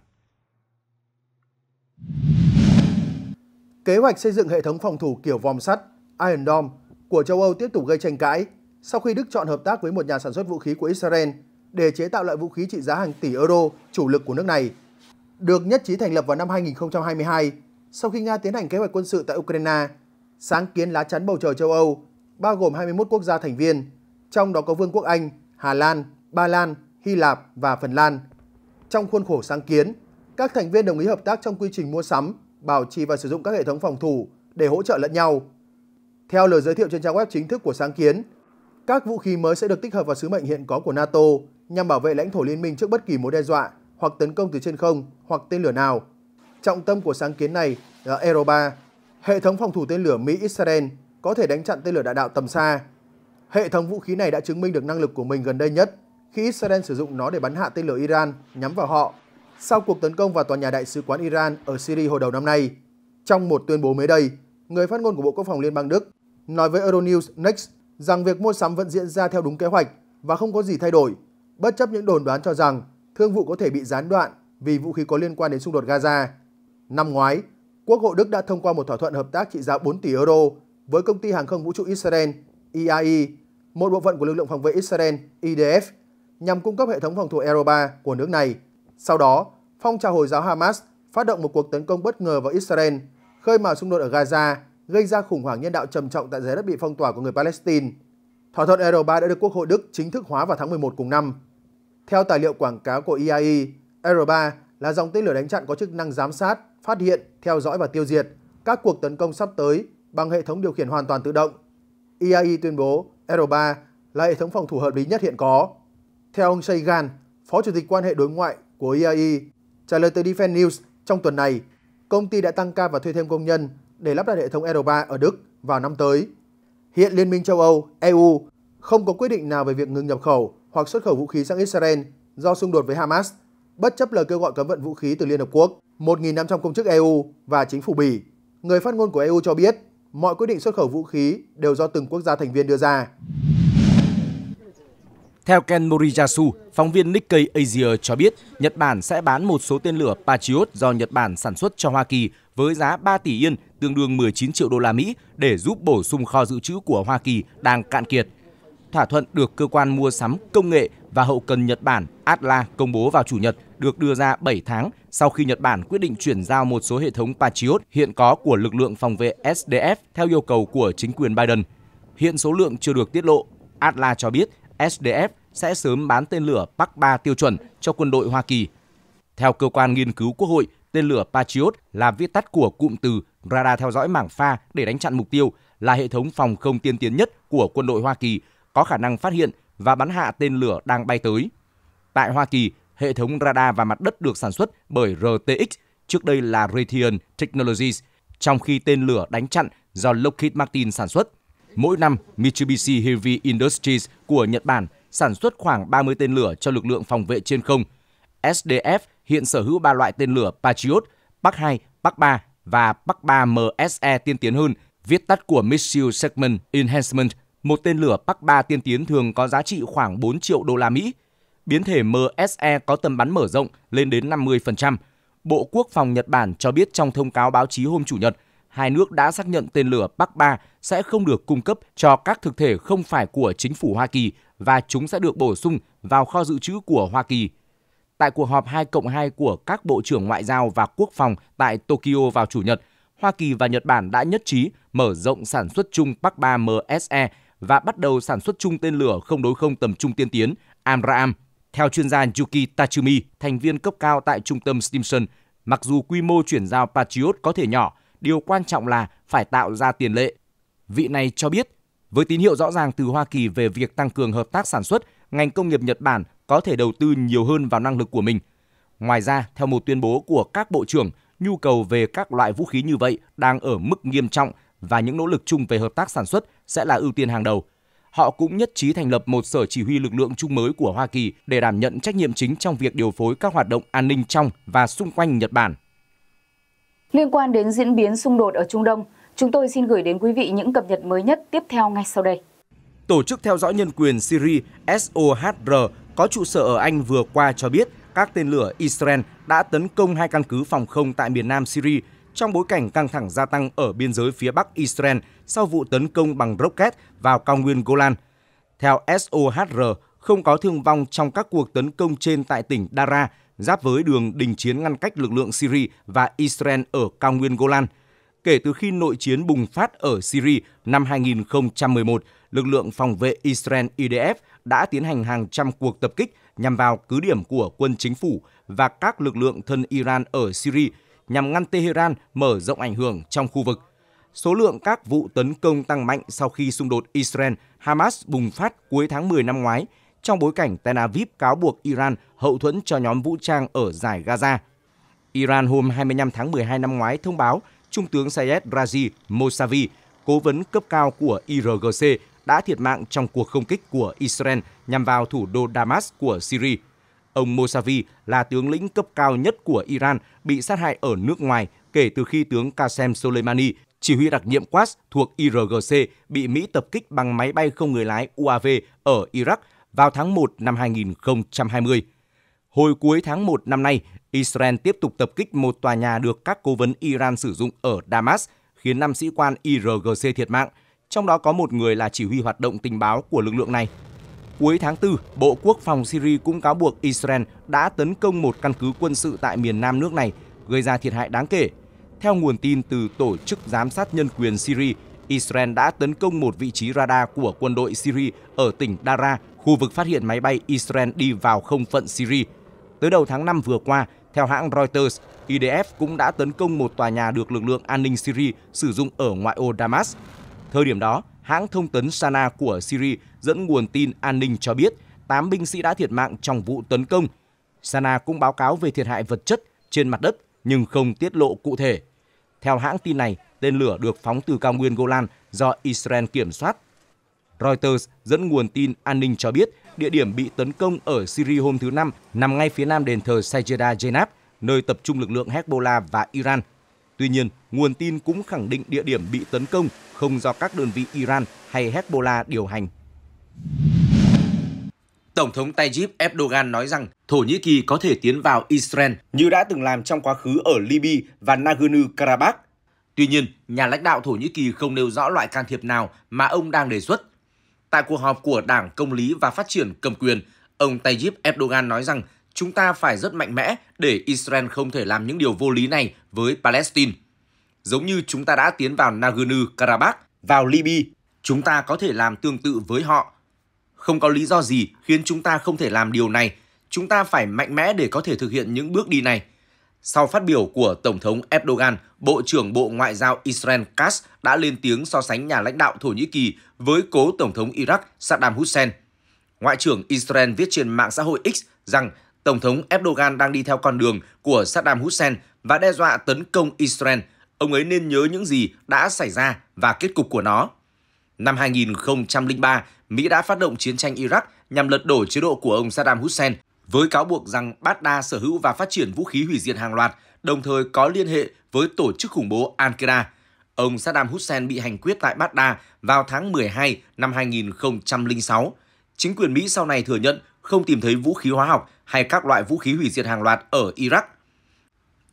Kế hoạch xây dựng hệ thống phòng thủ kiểu vòm sắt, Iron Dome của châu Âu tiếp tục gây tranh cãi sau khi Đức chọn hợp tác với một nhà sản xuất vũ khí của Israel để chế tạo loại vũ khí trị giá hàng tỷ euro chủ lực của nước này, được nhất trí thành lập vào năm 2022 sau khi Nga tiến hành kế hoạch quân sự tại Ukraine, sáng kiến lá chắn bầu trời châu Âu bao gồm 21 quốc gia thành viên, trong đó có Vương quốc Anh, Hà Lan, Ba Lan, Hy Lạp và Phần Lan. Trong khuôn khổ sáng kiến, các thành viên đồng ý hợp tác trong quy trình mua sắm, bảo trì và sử dụng các hệ thống phòng thủ để hỗ trợ lẫn nhau. Theo lời giới thiệu trên trang web chính thức của sáng kiến, các vũ khí mới sẽ được tích hợp vào sứ mệnh hiện có của NATO nhằm bảo vệ lãnh thổ liên minh trước bất kỳ mối đe dọa hoặc tấn công từ trên không hoặc tên lửa nào. Trọng tâm của sáng kiến này là Aero 3, hệ thống phòng thủ tên lửa Mỹ-Israel có thể đánh chặn tên lửa đạn đạo tầm xa. Hệ thống vũ khí này đã chứng minh được năng lực của mình gần đây nhất khi Israel sử dụng nó để bắn hạ tên lửa Iran nhắm vào họ sau cuộc tấn công vào tòa nhà đại sứ quán Iran ở Syria hồi đầu năm nay. Trong một tuyên bố mới đây, người phát ngôn của Bộ Quốc phòng Liên bang Đức nói với Euronews Next rằng việc mua sắm vẫn diễn ra theo đúng kế hoạch và không có gì thay đổi, bất chấp những đồn đoán cho rằng thương vụ có thể bị gián đoạn vì vũ khí có liên quan đến xung đột Gaza. Năm ngoái, Quốc hội Đức đã thông qua một thỏa thuận hợp tác trị giá 4 tỷ euro với công ty hàng không vũ trụ Israel IAI, e e, một bộ phận của lực lượng phòng vệ Israel IDF, e nhằm cung cấp hệ thống phòng thủ Aero 3 của nước này. Sau đó, phong trào Hồi giáo Hamas phát động một cuộc tấn công bất ngờ vào Israel, khơi mào xung đột ở Gaza gây ra khủng hoảng nhân đạo trầm trọng tại giải đất bị phong tỏa của người Palestine. Thỏa thuận R3 đã được Quốc hội Đức chính thức hóa vào tháng 11 cùng năm. Theo tài liệu quảng cáo của IAE, e, R3 là dòng tên lửa đánh chặn có chức năng giám sát, phát hiện, theo dõi và tiêu diệt các cuộc tấn công sắp tới bằng hệ thống điều khiển hoàn toàn tự động. IAE e tuyên bố R3 là hệ thống phòng thủ hợp lý nhất hiện có. Theo ông Seigan, Phó Chủ tịch quan hệ đối ngoại của IAE, e, trả lời tới Defense News trong tuần này, công ty đã tăng ca và thuê thêm công nhân để lắp đặt hệ thống R3 ở Đức vào năm tới. Hiện Liên minh châu Âu, EU không có quyết định nào về việc ngừng nhập khẩu hoặc xuất khẩu vũ khí sang Israel do xung đột với Hamas, bất chấp lời kêu gọi cấm vận vũ khí từ Liên Hợp Quốc, 1.500 công chức EU và chính phủ Bỉ. Người phát ngôn của EU cho biết mọi quyết định xuất khẩu vũ khí đều do từng quốc gia thành viên đưa ra. Theo Ken Moriyasu, phóng viên Nikkei Asia cho biết, Nhật Bản sẽ bán một số tên lửa Patriot do Nhật Bản sản xuất cho Hoa Kỳ với giá 3 tỷ yên, tương đương 19 triệu đô la Mỹ để giúp bổ sung kho dự trữ của Hoa Kỳ đang cạn kiệt. Thỏa thuận được cơ quan mua sắm công nghệ và hậu cần Nhật Bản Atla công bố vào chủ nhật được đưa ra 7 tháng sau khi Nhật Bản quyết định chuyển giao một số hệ thống Patriot hiện có của lực lượng phòng vệ SDF theo yêu cầu của chính quyền Biden. Hiện số lượng chưa được tiết lộ. Atla cho biết SDF sẽ sớm bán tên lửa Park 3 tiêu chuẩn cho quân đội Hoa Kỳ. Theo cơ quan nghiên cứu Quốc hội, tên lửa Patriot là viết tắt của cụm từ radar theo dõi mảng pha để đánh chặn mục tiêu, là hệ thống phòng không tiên tiến nhất của quân đội Hoa Kỳ, có khả năng phát hiện và bắn hạ tên lửa đang bay tới. Tại Hoa Kỳ, hệ thống radar và mặt đất được sản xuất bởi RTX, trước đây là Raytheon Technologies, trong khi tên lửa đánh chặn do Lockheed Martin sản xuất. Mỗi năm, Mitsubishi Heavy Industries của Nhật Bản sản xuất khoảng 30 tên lửa cho lực lượng phòng vệ trên không. SDF hiện sở hữu 3 loại tên lửa Patriot, Park 2, Park 3 và Park 3 MSE tiên tiến hơn, viết tắt của Missile Segment Enhancement. Một tên lửa Park 3 tiên tiến thường có giá trị khoảng 4 triệu đô la Mỹ. Biến thể MSE có tầm bắn mở rộng lên đến 50%. Bộ Quốc phòng Nhật Bản cho biết trong thông cáo báo chí hôm Chủ nhật – hai nước đã xác nhận tên lửa Bắc 3 sẽ không được cung cấp cho các thực thể không phải của chính phủ Hoa Kỳ và chúng sẽ được bổ sung vào kho dự trữ của Hoa Kỳ. Tại cuộc họp 2 cộng 2 của các Bộ trưởng Ngoại giao và Quốc phòng tại Tokyo vào Chủ nhật, Hoa Kỳ và Nhật Bản đã nhất trí mở rộng sản xuất chung Bắc 3 MSE và bắt đầu sản xuất chung tên lửa không đối không tầm trung tiên tiến AMRAAM. Theo chuyên gia Yuki Tachumi, thành viên cấp cao tại trung tâm Stimson, mặc dù quy mô chuyển giao Patriot có thể nhỏ, điều quan trọng là phải tạo ra tiền lệ. Vị này cho biết, với tín hiệu rõ ràng từ Hoa Kỳ về việc tăng cường hợp tác sản xuất, ngành công nghiệp Nhật Bản có thể đầu tư nhiều hơn vào năng lực của mình. Ngoài ra, theo một tuyên bố của các bộ trưởng, nhu cầu về các loại vũ khí như vậy đang ở mức nghiêm trọng và những nỗ lực chung về hợp tác sản xuất sẽ là ưu tiên hàng đầu. Họ cũng nhất trí thành lập một sở chỉ huy lực lượng chung mới của Hoa Kỳ để đảm nhận trách nhiệm chính trong việc điều phối các hoạt động an ninh trong và xung quanh Nhật Bản. Liên quan đến diễn biến xung đột ở Trung Đông, chúng tôi xin gửi đến quý vị những cập nhật mới nhất tiếp theo ngay sau đây. Tổ chức theo dõi nhân quyền Syria SOHR có trụ sở ở Anh vừa qua cho biết các tên lửa Israel đã tấn công hai căn cứ phòng không tại miền nam Syria trong bối cảnh căng thẳng gia tăng ở biên giới phía bắc Israel sau vụ tấn công bằng rocket vào cao nguyên Golan. Theo SOHR, không có thương vong trong các cuộc tấn công trên tại tỉnh Dara giáp với đường đình chiến ngăn cách lực lượng Syria và Israel ở cao nguyên Golan. Kể từ khi nội chiến bùng phát ở Syria năm 2011, lực lượng phòng vệ Israel IDF đã tiến hành hàng trăm cuộc tập kích nhằm vào cứ điểm của quân chính phủ và các lực lượng thân Iran ở Syria nhằm ngăn Tehran mở rộng ảnh hưởng trong khu vực. Số lượng các vụ tấn công tăng mạnh sau khi xung đột Israel-Hamas bùng phát cuối tháng 10 năm ngoái, trong bối cảnh Tel Aviv cáo buộc Iran hậu thuẫn cho nhóm vũ trang ở giải Gaza. Iran hôm 25 tháng 12 năm ngoái thông báo Trung tướng Sayed Razi Mosavi, cố vấn cấp cao của IRGC, đã thiệt mạng trong cuộc không kích của Israel nhằm vào thủ đô Damas của Syria. Ông Mosavi là tướng lĩnh cấp cao nhất của Iran bị sát hại ở nước ngoài kể từ khi tướng Qasem Soleimani, chỉ huy đặc nhiệm Quds thuộc IRGC, bị Mỹ tập kích bằng máy bay không người lái UAV ở Iraq vào tháng 1 năm 2020. Hồi cuối tháng 1 năm nay, Israel tiếp tục tập kích một tòa nhà được các cố vấn Iran sử dụng ở Damas, khiến 5 sĩ quan IRGC thiệt mạng, trong đó có một người là chỉ huy hoạt động tình báo của lực lượng này. Cuối tháng 4, Bộ Quốc phòng Syria cũng cáo buộc Israel đã tấn công một căn cứ quân sự tại miền nam nước này, gây ra thiệt hại đáng kể. Theo nguồn tin từ Tổ chức Giám sát Nhân quyền Syria, Israel đã tấn công một vị trí radar của quân đội Syria ở tỉnh Dara, khu vực phát hiện máy bay Israel đi vào không phận Syria Tới đầu tháng 5 vừa qua, theo hãng Reuters, IDF cũng đã tấn công một tòa nhà được lực lượng an ninh Syria sử dụng ở ngoại ô Damas. Thời điểm đó, hãng thông tấn Sana của Syria dẫn nguồn tin an ninh cho biết 8 binh sĩ đã thiệt mạng trong vụ tấn công. Sana cũng báo cáo về thiệt hại vật chất trên mặt đất nhưng không tiết lộ cụ thể. Theo hãng tin này, tên lửa được phóng từ cao nguyên Golan do Israel kiểm soát. Reuters dẫn nguồn tin an ninh cho biết địa điểm bị tấn công ở Syria hôm thứ Năm nằm ngay phía nam đền thờ Sajeda Jainab, nơi tập trung lực lượng Hezbollah và Iran. Tuy nhiên, nguồn tin cũng khẳng định địa điểm bị tấn công không do các đơn vị Iran hay Hezbollah điều hành. Tổng thống Tayyip Erdogan nói rằng Thổ Nhĩ Kỳ có thể tiến vào Israel như đã từng làm trong quá khứ ở Libya và Nagorno-Karabakh. Tuy nhiên, nhà lãnh đạo Thổ Nhĩ Kỳ không nêu rõ loại can thiệp nào mà ông đang đề xuất Tại cuộc họp của Đảng Công lý và Phát triển Cầm quyền, ông Tayyip Erdogan nói rằng chúng ta phải rất mạnh mẽ để Israel không thể làm những điều vô lý này với Palestine. Giống như chúng ta đã tiến vào Nagorno-Karabakh, vào Libya, chúng ta có thể làm tương tự với họ. Không có lý do gì khiến chúng ta không thể làm điều này. Chúng ta phải mạnh mẽ để có thể thực hiện những bước đi này. Sau phát biểu của Tổng thống Erdogan, Bộ trưởng Bộ Ngoại giao Israel Katz đã lên tiếng so sánh nhà lãnh đạo Thổ Nhĩ Kỳ với cố Tổng thống Iraq Saddam Hussein. Ngoại trưởng Israel viết trên mạng xã hội X rằng Tổng thống Erdogan đang đi theo con đường của Saddam Hussein và đe dọa tấn công Israel. Ông ấy nên nhớ những gì đã xảy ra và kết cục của nó. Năm 2003, Mỹ đã phát động chiến tranh Iraq nhằm lật đổ chế độ của ông Saddam Hussein với cáo buộc rằng Baghdad sở hữu và phát triển vũ khí hủy diệt hàng loạt, đồng thời có liên hệ với tổ chức khủng bố Al-Qaeda. Ông Saddam Hussein bị hành quyết tại Baghdad vào tháng 12 năm 2006. Chính quyền Mỹ sau này thừa nhận không tìm thấy vũ khí hóa học hay các loại vũ khí hủy diệt hàng loạt ở Iraq.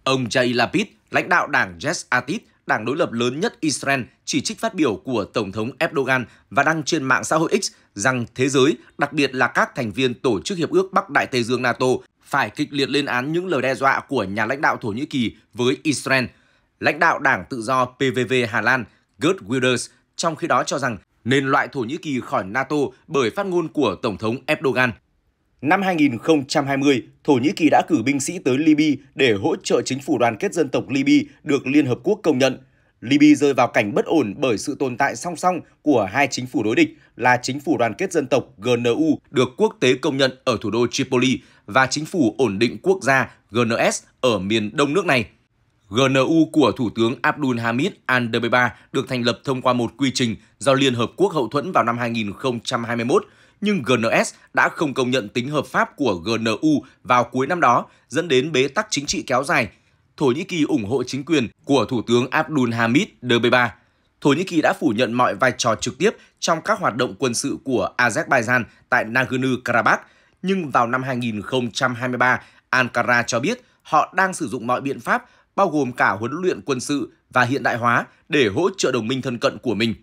Ông Jair Lapid, lãnh đạo đảng Yes Atid, đảng đối lập lớn nhất Israel, chỉ trích phát biểu của Tổng thống Erdogan và đăng trên mạng xã hội X rằng thế giới, đặc biệt là các thành viên tổ chức Hiệp ước Bắc Đại Tây Dương NATO phải kịch liệt lên án những lời đe dọa của nhà lãnh đạo Thổ Nhĩ Kỳ với Israel. Lãnh đạo Đảng Tự do PVV Hà Lan Gert Wilders trong khi đó cho rằng nên loại Thổ Nhĩ Kỳ khỏi NATO bởi phát ngôn của Tổng thống Erdogan. Năm 2020, Thổ Nhĩ Kỳ đã cử binh sĩ tới Libya để hỗ trợ chính phủ đoàn kết dân tộc Libya được Liên Hợp Quốc công nhận – Libya rơi vào cảnh bất ổn bởi sự tồn tại song song của hai chính phủ đối địch là chính phủ đoàn kết dân tộc GNU được quốc tế công nhận ở thủ đô Tripoli và chính phủ ổn định quốc gia GNS ở miền đông nước này. GNU của Thủ tướng Abdul Hamid Al-Debeba được thành lập thông qua một quy trình do Liên Hợp Quốc hậu thuẫn vào năm 2021, nhưng GNS đã không công nhận tính hợp pháp của GNU vào cuối năm đó, dẫn đến bế tắc chính trị kéo dài – Thổ Nhĩ Kỳ ủng hộ chính quyền của Thủ tướng Abdul Hamid Dbeibah. Thổ Nhĩ Kỳ đã phủ nhận mọi vai trò trực tiếp trong các hoạt động quân sự của Azerbaijan tại Nagorno-Karabakh, nhưng vào năm 2023, Ankara cho biết họ đang sử dụng mọi biện pháp, bao gồm cả huấn luyện quân sự và hiện đại hóa để hỗ trợ đồng minh thân cận của mình.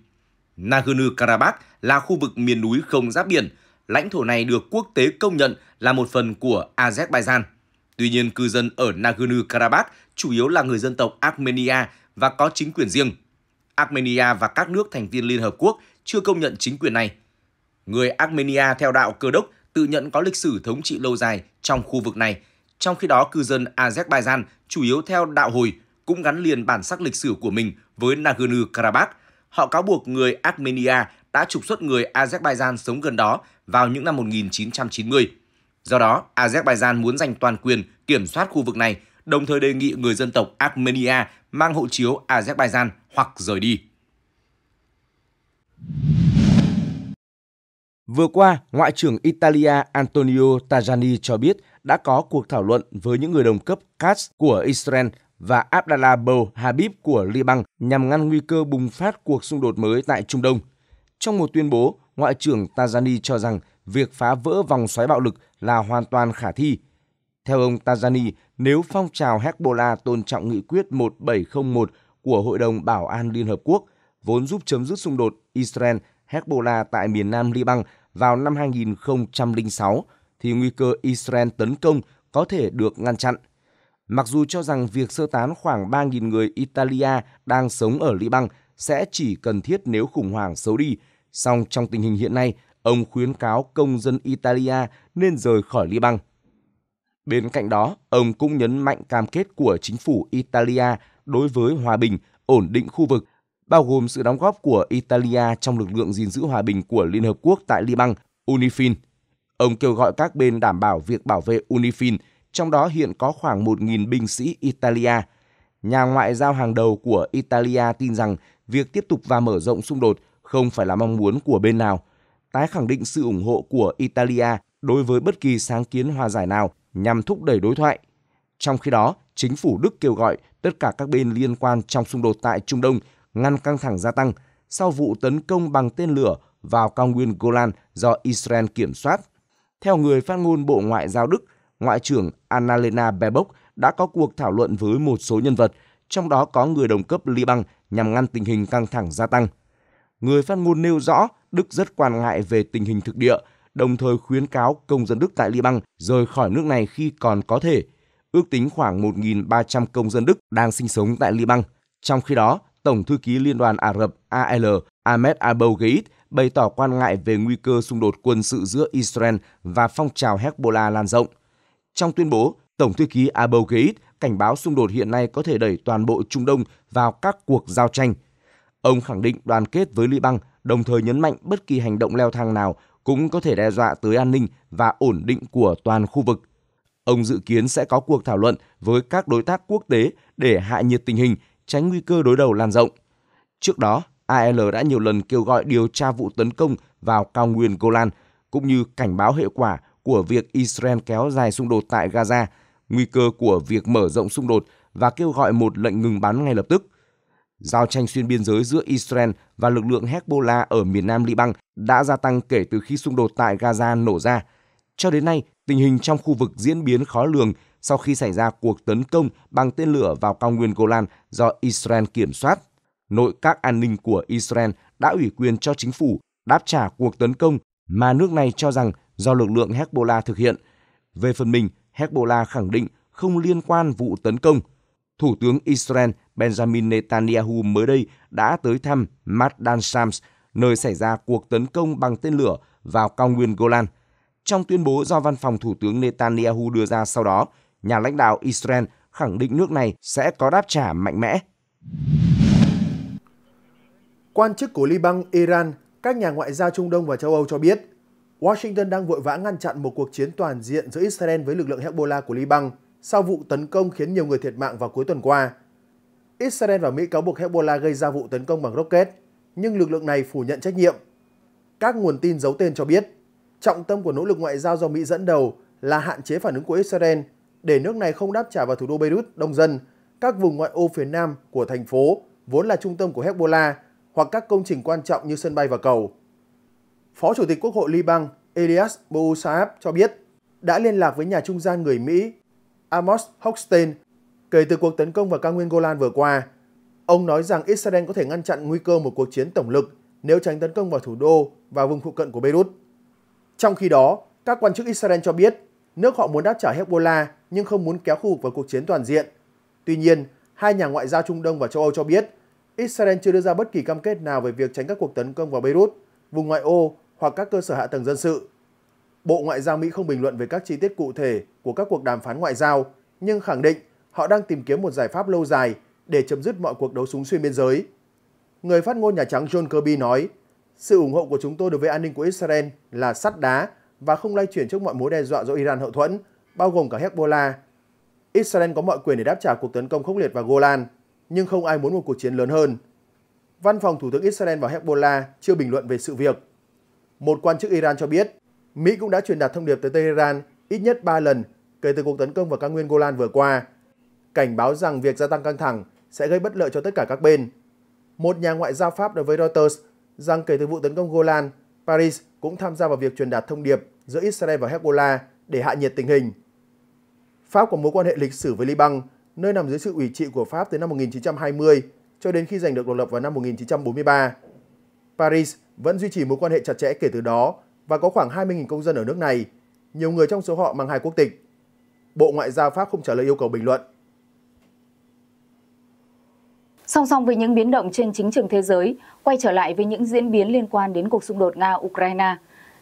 Nagorno-Karabakh là khu vực miền núi không giáp biển, lãnh thổ này được quốc tế công nhận là một phần của Azerbaijan. Tuy nhiên, cư dân ở Nagorno-Karabakh chủ yếu là người dân tộc Armenia và có chính quyền riêng. Armenia và các nước thành viên Liên Hợp Quốc chưa công nhận chính quyền này. Người Armenia theo đạo Cơ đốc tự nhận có lịch sử thống trị lâu dài trong khu vực này, trong khi đó cư dân Azerbaijan chủ yếu theo đạo Hồi cũng gắn liền bản sắc lịch sử của mình với Nagorno-Karabakh. Họ cáo buộc người Armenia đã trục xuất người Azerbaijan sống gần đó vào những năm 1990. Do đó, Azerbaijan muốn giành toàn quyền kiểm soát khu vực này, đồng thời đề nghị người dân tộc Armenia mang hộ chiếu Azerbaijan hoặc rời đi. Vừa qua, Ngoại trưởng Italia Antonio Tajani cho biết đã có cuộc thảo luận với những người đồng cấp Katz của Israel và Abdallah Bou Habib của Liban nhằm ngăn nguy cơ bùng phát cuộc xung đột mới tại Trung Đông. Trong một tuyên bố, Ngoại trưởng Tajani cho rằng việc phá vỡ vòng xoáy bạo lực là hoàn toàn khả thi. Theo ông Tajani, nếu phong trào Hezbollah tôn trọng nghị quyết 1701 của Hội đồng Bảo an Liên Hợp Quốc, vốn giúp chấm dứt xung đột Israel Hezbollah tại miền Nam Liban vào năm 2006, thì nguy cơ Israel tấn công có thể được ngăn chặn. Mặc dù cho rằng việc sơ tán khoảng 3.000 người Italia đang sống ở Liban sẽ chỉ cần thiết nếu khủng hoảng xấu đi, song trong tình hình hiện nay, Ông khuyến cáo công dân Italia nên rời khỏi Liban. Bên cạnh đó, ông cũng nhấn mạnh cam kết của chính phủ Italia đối với hòa bình, ổn định khu vực, bao gồm sự đóng góp của Italia trong lực lượng gìn giữ hòa bình của Liên Hợp Quốc tại Liban, unifin. Ông kêu gọi các bên đảm bảo việc bảo vệ unifin, trong đó hiện có khoảng 1.000 binh sĩ Italia. Nhà ngoại giao hàng đầu của Italia tin rằng việc tiếp tục và mở rộng xung đột không phải là mong muốn của bên nào – tái khẳng định sự ủng hộ của Italia đối với bất kỳ sáng kiến hòa giải nào nhằm thúc đẩy đối thoại. Trong khi đó, chính phủ Đức kêu gọi tất cả các bên liên quan trong xung đột tại Trung Đông ngăn căng thẳng gia tăng sau vụ tấn công bằng tên lửa vào cao nguyên Golan do Israel kiểm soát. Theo người phát ngôn Bộ Ngoại giao Đức, Ngoại trưởng Annalena Baerbock đã có cuộc thảo luận với một số nhân vật, trong đó có người đồng cấp Liban nhằm ngăn tình hình căng thẳng gia tăng người phát ngôn nêu rõ Đức rất quan ngại về tình hình thực địa, đồng thời khuyến cáo công dân Đức tại Liban rời khỏi nước này khi còn có thể. Ước tính khoảng 1.300 công dân Đức đang sinh sống tại Liban. Trong khi đó, Tổng thư ký Liên đoàn Ả Rập AL Ahmed Abou Gheid bày tỏ quan ngại về nguy cơ xung đột quân sự giữa Israel và phong trào Hezbollah lan rộng. Trong tuyên bố, Tổng thư ký Abou Gheid cảnh báo xung đột hiện nay có thể đẩy toàn bộ Trung Đông vào các cuộc giao tranh – Ông khẳng định đoàn kết với Liban, đồng thời nhấn mạnh bất kỳ hành động leo thang nào cũng có thể đe dọa tới an ninh và ổn định của toàn khu vực. Ông dự kiến sẽ có cuộc thảo luận với các đối tác quốc tế để hạ nhiệt tình hình, tránh nguy cơ đối đầu lan rộng. Trước đó, AL đã nhiều lần kêu gọi điều tra vụ tấn công vào cao nguyên Golan, cũng như cảnh báo hệ quả của việc Israel kéo dài xung đột tại Gaza, nguy cơ của việc mở rộng xung đột và kêu gọi một lệnh ngừng bắn ngay lập tức. Giao tranh xuyên biên giới giữa Israel và lực lượng Hezbollah ở miền nam Liban đã gia tăng kể từ khi xung đột tại Gaza nổ ra. Cho đến nay, tình hình trong khu vực diễn biến khó lường sau khi xảy ra cuộc tấn công bằng tên lửa vào cao nguyên Golan do Israel kiểm soát. Nội các an ninh của Israel đã ủy quyền cho chính phủ đáp trả cuộc tấn công mà nước này cho rằng do lực lượng Hezbollah thực hiện. Về phần mình, Hezbollah khẳng định không liên quan vụ tấn công. Thủ tướng Israel Benjamin Netanyahu mới đây đã tới thăm Madan Shams, nơi xảy ra cuộc tấn công bằng tên lửa vào cao nguyên Golan. Trong tuyên bố do văn phòng Thủ tướng Netanyahu đưa ra sau đó, nhà lãnh đạo Israel khẳng định nước này sẽ có đáp trả mạnh mẽ. Quan chức của Liban, Iran, các nhà ngoại giao Trung Đông và châu Âu cho biết, Washington đang vội vã ngăn chặn một cuộc chiến toàn diện giữa Israel với lực lượng Hezbollah của Liban sau vụ tấn công khiến nhiều người thiệt mạng vào cuối tuần qua. Israel và Mỹ cáo buộc Hezbollah gây ra vụ tấn công bằng rocket, nhưng lực lượng này phủ nhận trách nhiệm. Các nguồn tin giấu tên cho biết, trọng tâm của nỗ lực ngoại giao do Mỹ dẫn đầu là hạn chế phản ứng của Israel để nước này không đáp trả vào thủ đô Beirut đông dân, các vùng ngoại ô phía nam của thành phố vốn là trung tâm của Hezbollah hoặc các công trình quan trọng như sân bay và cầu. Phó Chủ tịch Quốc hội Liban Elias Bousaab cho biết đã liên lạc với nhà trung gian người Mỹ Amos Hochstein kể từ cuộc tấn công vào cao nguyên Golan vừa qua. Ông nói rằng Israel có thể ngăn chặn nguy cơ một cuộc chiến tổng lực nếu tránh tấn công vào thủ đô và vùng phụ cận của Beirut. Trong khi đó, các quan chức Israel cho biết nước họ muốn đáp trả Hezbollah nhưng không muốn kéo khu vực vào cuộc chiến toàn diện. Tuy nhiên, hai nhà ngoại giao Trung Đông và châu Âu cho biết Israel chưa đưa ra bất kỳ cam kết nào về việc tránh các cuộc tấn công vào Beirut, vùng ngoại ô hoặc các cơ sở hạ tầng dân sự. Bộ Ngoại giao Mỹ không bình luận về các chi tiết cụ thể của các cuộc đàm phán ngoại giao, nhưng khẳng định họ đang tìm kiếm một giải pháp lâu dài để chấm dứt mọi cuộc đấu súng xuyên biên giới. Người phát ngôn Nhà Trắng John Kirby nói, sự ủng hộ của chúng tôi đối với an ninh của Israel là sắt đá và không lay chuyển trước mọi mối đe dọa do Iran hậu thuẫn, bao gồm cả Hezbollah. Israel có mọi quyền để đáp trả cuộc tấn công khốc liệt vào Golan, nhưng không ai muốn một cuộc chiến lớn hơn. Văn phòng Thủ tướng Israel và Hezbollah chưa bình luận về sự việc. Một quan chức Iran cho biết, Mỹ cũng đã truyền đạt thông điệp tới Tehran ít nhất 3 lần kể từ cuộc tấn công vào các nguyên Golan vừa qua, cảnh báo rằng việc gia tăng căng thẳng sẽ gây bất lợi cho tất cả các bên. Một nhà ngoại giao Pháp đối với Reuters rằng kể từ vụ tấn công Golan, Paris cũng tham gia vào việc truyền đạt thông điệp giữa Israel và Hezbollah để hạ nhiệt tình hình. Pháp có mối quan hệ lịch sử với Liban, nơi nằm dưới sự ủy trị của Pháp từ năm 1920 cho đến khi giành được độc lập vào năm 1943. Paris vẫn duy trì mối quan hệ chặt chẽ kể từ đó và có khoảng 20.000 công dân ở nước này, nhiều người trong số họ mang hai quốc tịch. Bộ Ngoại giao Pháp không trả lời yêu cầu bình luận. Song song với những biến động trên chính trường thế giới, quay trở lại với những diễn biến liên quan đến cuộc xung đột Nga-Ukraine.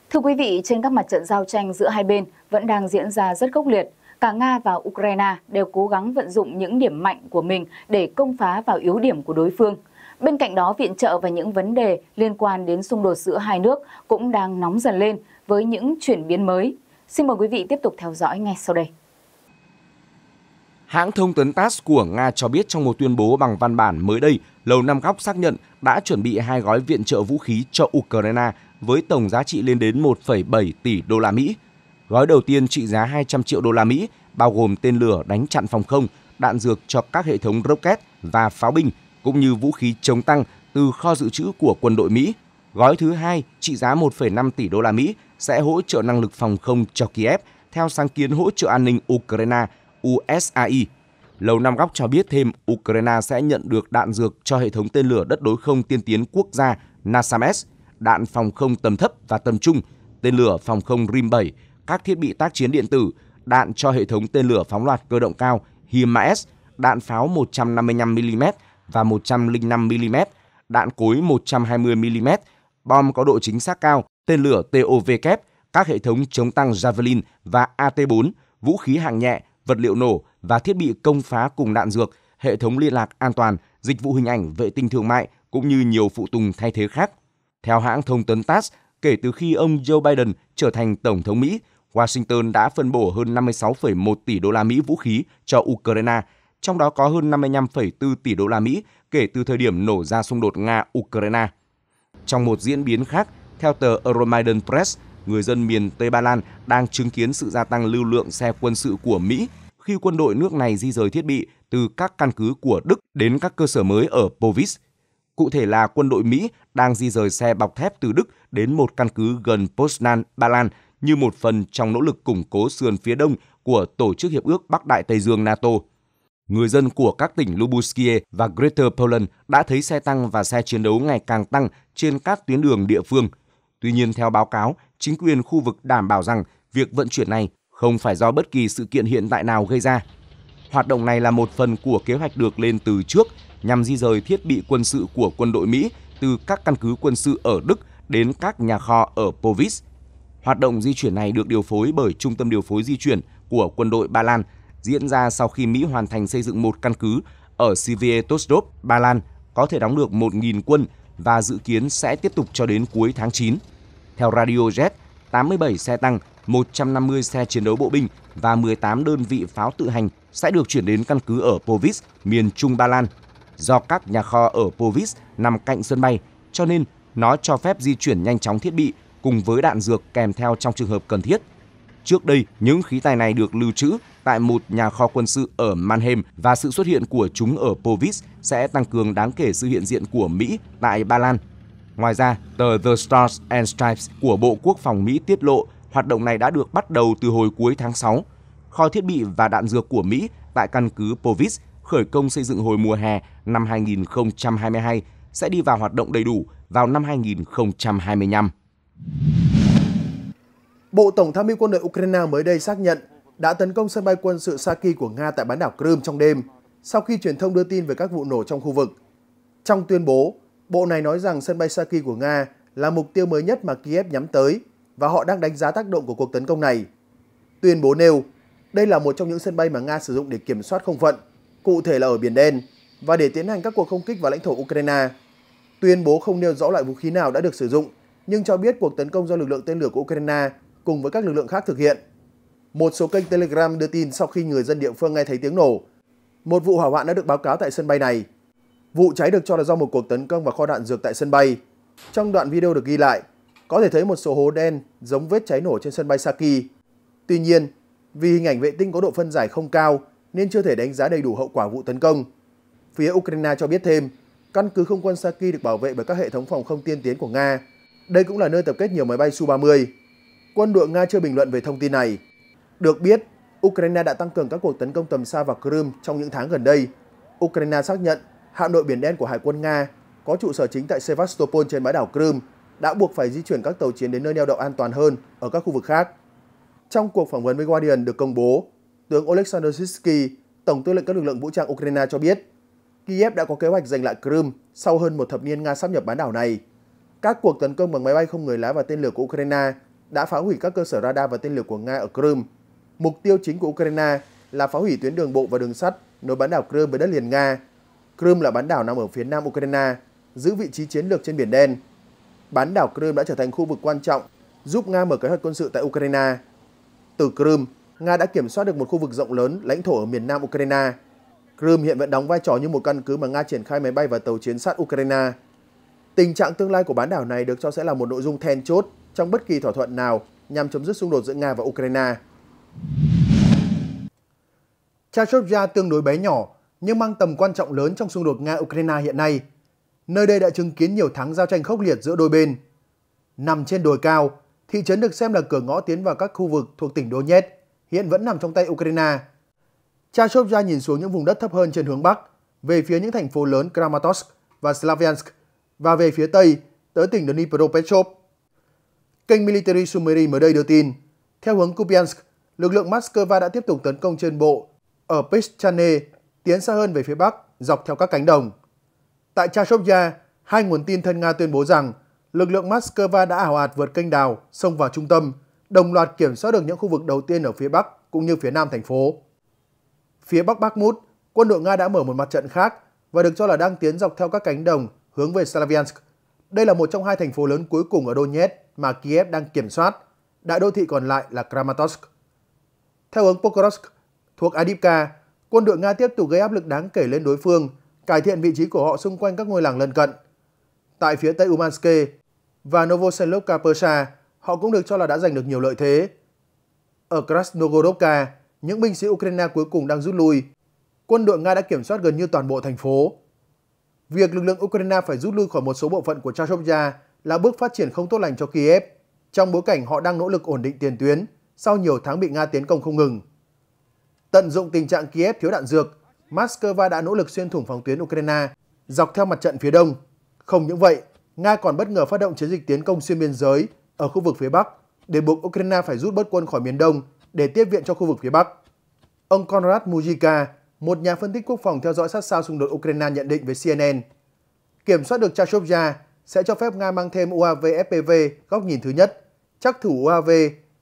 Thưa quý vị, trên các mặt trận giao tranh giữa hai bên vẫn đang diễn ra rất khốc liệt. Cả Nga và Ukraine đều cố gắng vận dụng những điểm mạnh của mình để công phá vào yếu điểm của đối phương. Bên cạnh đó, viện trợ và những vấn đề liên quan đến xung đột giữa hai nước cũng đang nóng dần lên với những chuyển biến mới. Xin mời quý vị tiếp tục theo dõi ngay sau đây. Hãng thông tấn TASS của Nga cho biết trong một tuyên bố bằng văn bản mới đây, Lầu Năm Góc xác nhận đã chuẩn bị hai gói viện trợ vũ khí cho Ukraine với tổng giá trị lên đến 1,7 tỷ đô la Mỹ. Gói đầu tiên trị giá 200 triệu đô la Mỹ, bao gồm tên lửa đánh chặn phòng không, đạn dược cho các hệ thống rocket và pháo binh, cũng như vũ khí chống tăng từ kho dự trữ của quân đội Mỹ. Gói thứ hai trị giá 1,5 tỷ đô la Mỹ sẽ hỗ trợ năng lực phòng không cho Kiev theo sáng kiến hỗ trợ an ninh Ukraine – USAI. Lầu Năm Góc cho biết thêm Ukraine sẽ nhận được đạn dược cho hệ thống tên lửa đất đối không tiên tiến quốc gia NASAMS, đạn phòng không tầm thấp và tầm trung, tên lửa phòng không RIM-7, các thiết bị tác chiến điện tử, đạn cho hệ thống tên lửa phóng loạt cơ động cao HIMARS, đạn pháo 155mm và 105mm, đạn cối 120mm, bom có độ chính xác cao, tên lửa TOV kép, các hệ thống chống tăng Javelin và AT-4, vũ khí hạng nhẹ, vật liệu nổ và thiết bị công phá cùng đạn dược, hệ thống liên lạc an toàn, dịch vụ hình ảnh vệ tinh thương mại cũng như nhiều phụ tùng thay thế khác. Theo hãng thông tấn TASS, kể từ khi ông Joe Biden trở thành tổng thống Mỹ, Washington đã phân bổ hơn 56,1 tỷ đô la Mỹ vũ khí cho Ukraine, trong đó có hơn 55,4 tỷ đô la Mỹ kể từ thời điểm nổ ra xung đột Nga-Ukraine. Trong một diễn biến khác, theo tờ Euromaidan Press, người dân miền Tây Ba Lan đang chứng kiến sự gia tăng lưu lượng xe quân sự của Mỹ khi quân đội nước này di rời thiết bị từ các căn cứ của Đức đến các cơ sở mới ở Povis. Cụ thể là quân đội Mỹ đang di rời xe bọc thép từ Đức đến một căn cứ gần Poznan, Ba Lan như một phần trong nỗ lực củng cố sườn phía đông của Tổ chức Hiệp ước Bắc Đại Tây Dương NATO. Người dân của các tỉnh Lubuskie và Greater Poland đã thấy xe tăng và xe chiến đấu ngày càng tăng trên các tuyến đường địa phương. Tuy nhiên, theo báo cáo, chính quyền khu vực đảm bảo rằng việc vận chuyển này không phải do bất kỳ sự kiện hiện tại nào gây ra. Hoạt động này là một phần của kế hoạch được lên từ trước nhằm di rời thiết bị quân sự của quân đội Mỹ từ các căn cứ quân sự ở Đức đến các nhà kho ở Povis. Hoạt động di chuyển này được điều phối bởi Trung tâm điều phối di chuyển của quân đội Ba Lan, diễn ra sau khi Mỹ hoàn thành xây dựng một căn cứ ở Sivietovsk, Ba Lan, có thể đóng được 1.000 quân và dự kiến sẽ tiếp tục cho đến cuối tháng 9. Theo Radio Jet, 87 xe tăng, 150 xe chiến đấu bộ binh và 18 đơn vị pháo tự hành sẽ được chuyển đến căn cứ ở Povis, miền Trung Ba Lan. Do các nhà kho ở Povis nằm cạnh sân bay, cho nên nó cho phép di chuyển nhanh chóng thiết bị cùng với đạn dược kèm theo trong trường hợp cần thiết. Trước đây, những khí tài này được lưu trữ tại một nhà kho quân sự ở Mannheim và sự xuất hiện của chúng ở Povis sẽ tăng cường đáng kể sự hiện diện của Mỹ tại Ba Lan. Ngoài ra, tờ The Stars and Stripes của Bộ Quốc phòng Mỹ tiết lộ hoạt động này đã được bắt đầu từ hồi cuối tháng 6. Kho thiết bị và đạn dược của Mỹ tại căn cứ Povis khởi công xây dựng hồi mùa hè năm 2022 sẽ đi vào hoạt động đầy đủ vào năm 2025. Bộ Tổng tham mưu quân đội Ukraine mới đây xác nhận đã tấn công sân bay quân sự Saki của Nga tại bán đảo Crimea trong đêm, sau khi truyền thông đưa tin về các vụ nổ trong khu vực. Trong tuyên bố, Bộ này nói rằng sân bay Saki của Nga là mục tiêu mới nhất mà Kiev nhắm tới và họ đang đánh giá tác động của cuộc tấn công này. Tuyên bố nêu, đây là một trong những sân bay mà Nga sử dụng để kiểm soát không phận, cụ thể là ở Biển Đen, và để tiến hành các cuộc không kích vào lãnh thổ Ukraine. Tuyên bố không nêu rõ loại vũ khí nào đã được sử dụng, nhưng cho biết cuộc tấn công do lực lượng tên lửa của Ukraine cùng với các lực lượng khác thực hiện. Một số kênh Telegram đưa tin sau khi người dân địa phương nghe thấy tiếng nổ, một vụ hỏa hoạn đã được báo cáo tại sân bay này. Vụ cháy được cho là do một cuộc tấn công vào kho đạn dược tại sân bay. Trong đoạn video được ghi lại, có thể thấy một số hố đen giống vết cháy nổ trên sân bay Saki. Tuy nhiên, vì hình ảnh vệ tinh có độ phân giải không cao nên chưa thể đánh giá đầy đủ hậu quả vụ tấn công. Phía Ukraine cho biết thêm, căn cứ không quân Saki được bảo vệ bởi các hệ thống phòng không tiên tiến của Nga. Đây cũng là nơi tập kết nhiều máy bay Su-30. Quân đội Nga chưa bình luận về thông tin này. Được biết, Ukraine đã tăng cường các cuộc tấn công tầm xa vào Crimea trong những tháng gần đây. Ukraine xác nhận hạm đội Biển Đen của Hải quân Nga có trụ sở chính tại Sevastopol trên bãi đảo Crimea đã buộc phải di chuyển các tàu chiến đến nơi neo đậu an toàn hơn ở các khu vực khác. Trong cuộc phỏng vấn với Guardian được công bố, tướng Oleksandr Sitsky, Tổng tư lệnh các lực lượng vũ trang Ukraine cho biết, Kiev đã có kế hoạch giành lại Crimea sau hơn một thập niên Nga sắp nhập bán đảo này. Các cuộc tấn công bằng máy bay không người lái và tên lửa của Ukraine đã phá hủy các cơ sở radar và tên lửa của Nga ở Crimea. Mục tiêu chính của Ukraine là phá hủy tuyến đường bộ và đường sắt nối bán đảo Crimea với đất liền Nga Crimea là bán đảo nằm ở phía nam Ukraine, giữ vị trí chiến lược trên Biển Đen. Bán đảo Crimea đã trở thành khu vực quan trọng giúp Nga mở kế hoạch quân sự tại Ukraine. Từ Crimea, Nga đã kiểm soát được một khu vực rộng lớn lãnh thổ ở miền nam Ukraine. Crimea hiện vẫn đóng vai trò như một căn cứ mà Nga triển khai máy bay và tàu chiến sát Ukraine. Tình trạng tương lai của bán đảo này được cho sẽ là một nội dung then chốt trong bất kỳ thỏa thuận nào nhằm chấm dứt xung đột giữa Nga và Ukraine. Chashopja tương đối bé nhỏ nhưng mang tầm quan trọng lớn trong xung đột Nga-Ukraine hiện nay. Nơi đây đã chứng kiến nhiều tháng giao tranh khốc liệt giữa đôi bên. Nằm trên đồi cao, thị trấn được xem là cửa ngõ tiến vào các khu vực thuộc tỉnh Donetsk, hiện vẫn nằm trong tay Ukraine. cha Chashovya nhìn xuống những vùng đất thấp hơn trên hướng Bắc, về phía những thành phố lớn Kramatorsk và Slavyansk, và về phía Tây tới tỉnh Dnipropetrovsk. Kênh Military Summary mới đây đưa tin, theo hướng Kupiansk, lực lượng Moscow đã tiếp tục tấn công trên bộ ở Peshchane tiến xa hơn về phía Bắc, dọc theo các cánh đồng. Tại Chashovya, hai nguồn tin thân Nga tuyên bố rằng lực lượng Moscow đã ảo ạt vượt kênh đào, xông vào trung tâm, đồng loạt kiểm soát được những khu vực đầu tiên ở phía Bắc cũng như phía Nam thành phố. Phía Bắc Bakhmut, quân đội Nga đã mở một mặt trận khác và được cho là đang tiến dọc theo các cánh đồng hướng về Slaviansk. Đây là một trong hai thành phố lớn cuối cùng ở Donetsk mà Kiev đang kiểm soát, đại đô thị còn lại là Kramatorsk. Theo hướng Pokrovsk, thuộc Adivka, quân đội Nga tiếp tục gây áp lực đáng kể lên đối phương, cải thiện vị trí của họ xung quanh các ngôi làng lân cận. Tại phía Tây Umansk và Novoselovka Persa, họ cũng được cho là đã giành được nhiều lợi thế. Ở Krasnogorovka, những binh sĩ Ukraine cuối cùng đang rút lui. Quân đội Nga đã kiểm soát gần như toàn bộ thành phố. Việc lực lượng Ukraine phải rút lui khỏi một số bộ phận của Chashovya là bước phát triển không tốt lành cho Kiev, trong bối cảnh họ đang nỗ lực ổn định tiền tuyến sau nhiều tháng bị Nga tiến công không ngừng. Tận dụng tình trạng Kiev thiếu đạn dược, Moscow đã nỗ lực xuyên thủng phòng tuyến Ukraine dọc theo mặt trận phía đông. Không những vậy, Nga còn bất ngờ phát động chiến dịch tiến công xuyên biên giới ở khu vực phía Bắc để buộc Ukraine phải rút bớt quân khỏi miền Đông để tiếp viện cho khu vực phía Bắc. Ông Konrad Mujica, một nhà phân tích quốc phòng theo dõi sát sao xung đột Ukraine nhận định với CNN, kiểm soát được Chashovya sẽ cho phép Nga mang thêm UAV FPV góc nhìn thứ nhất, chắc thủ UAV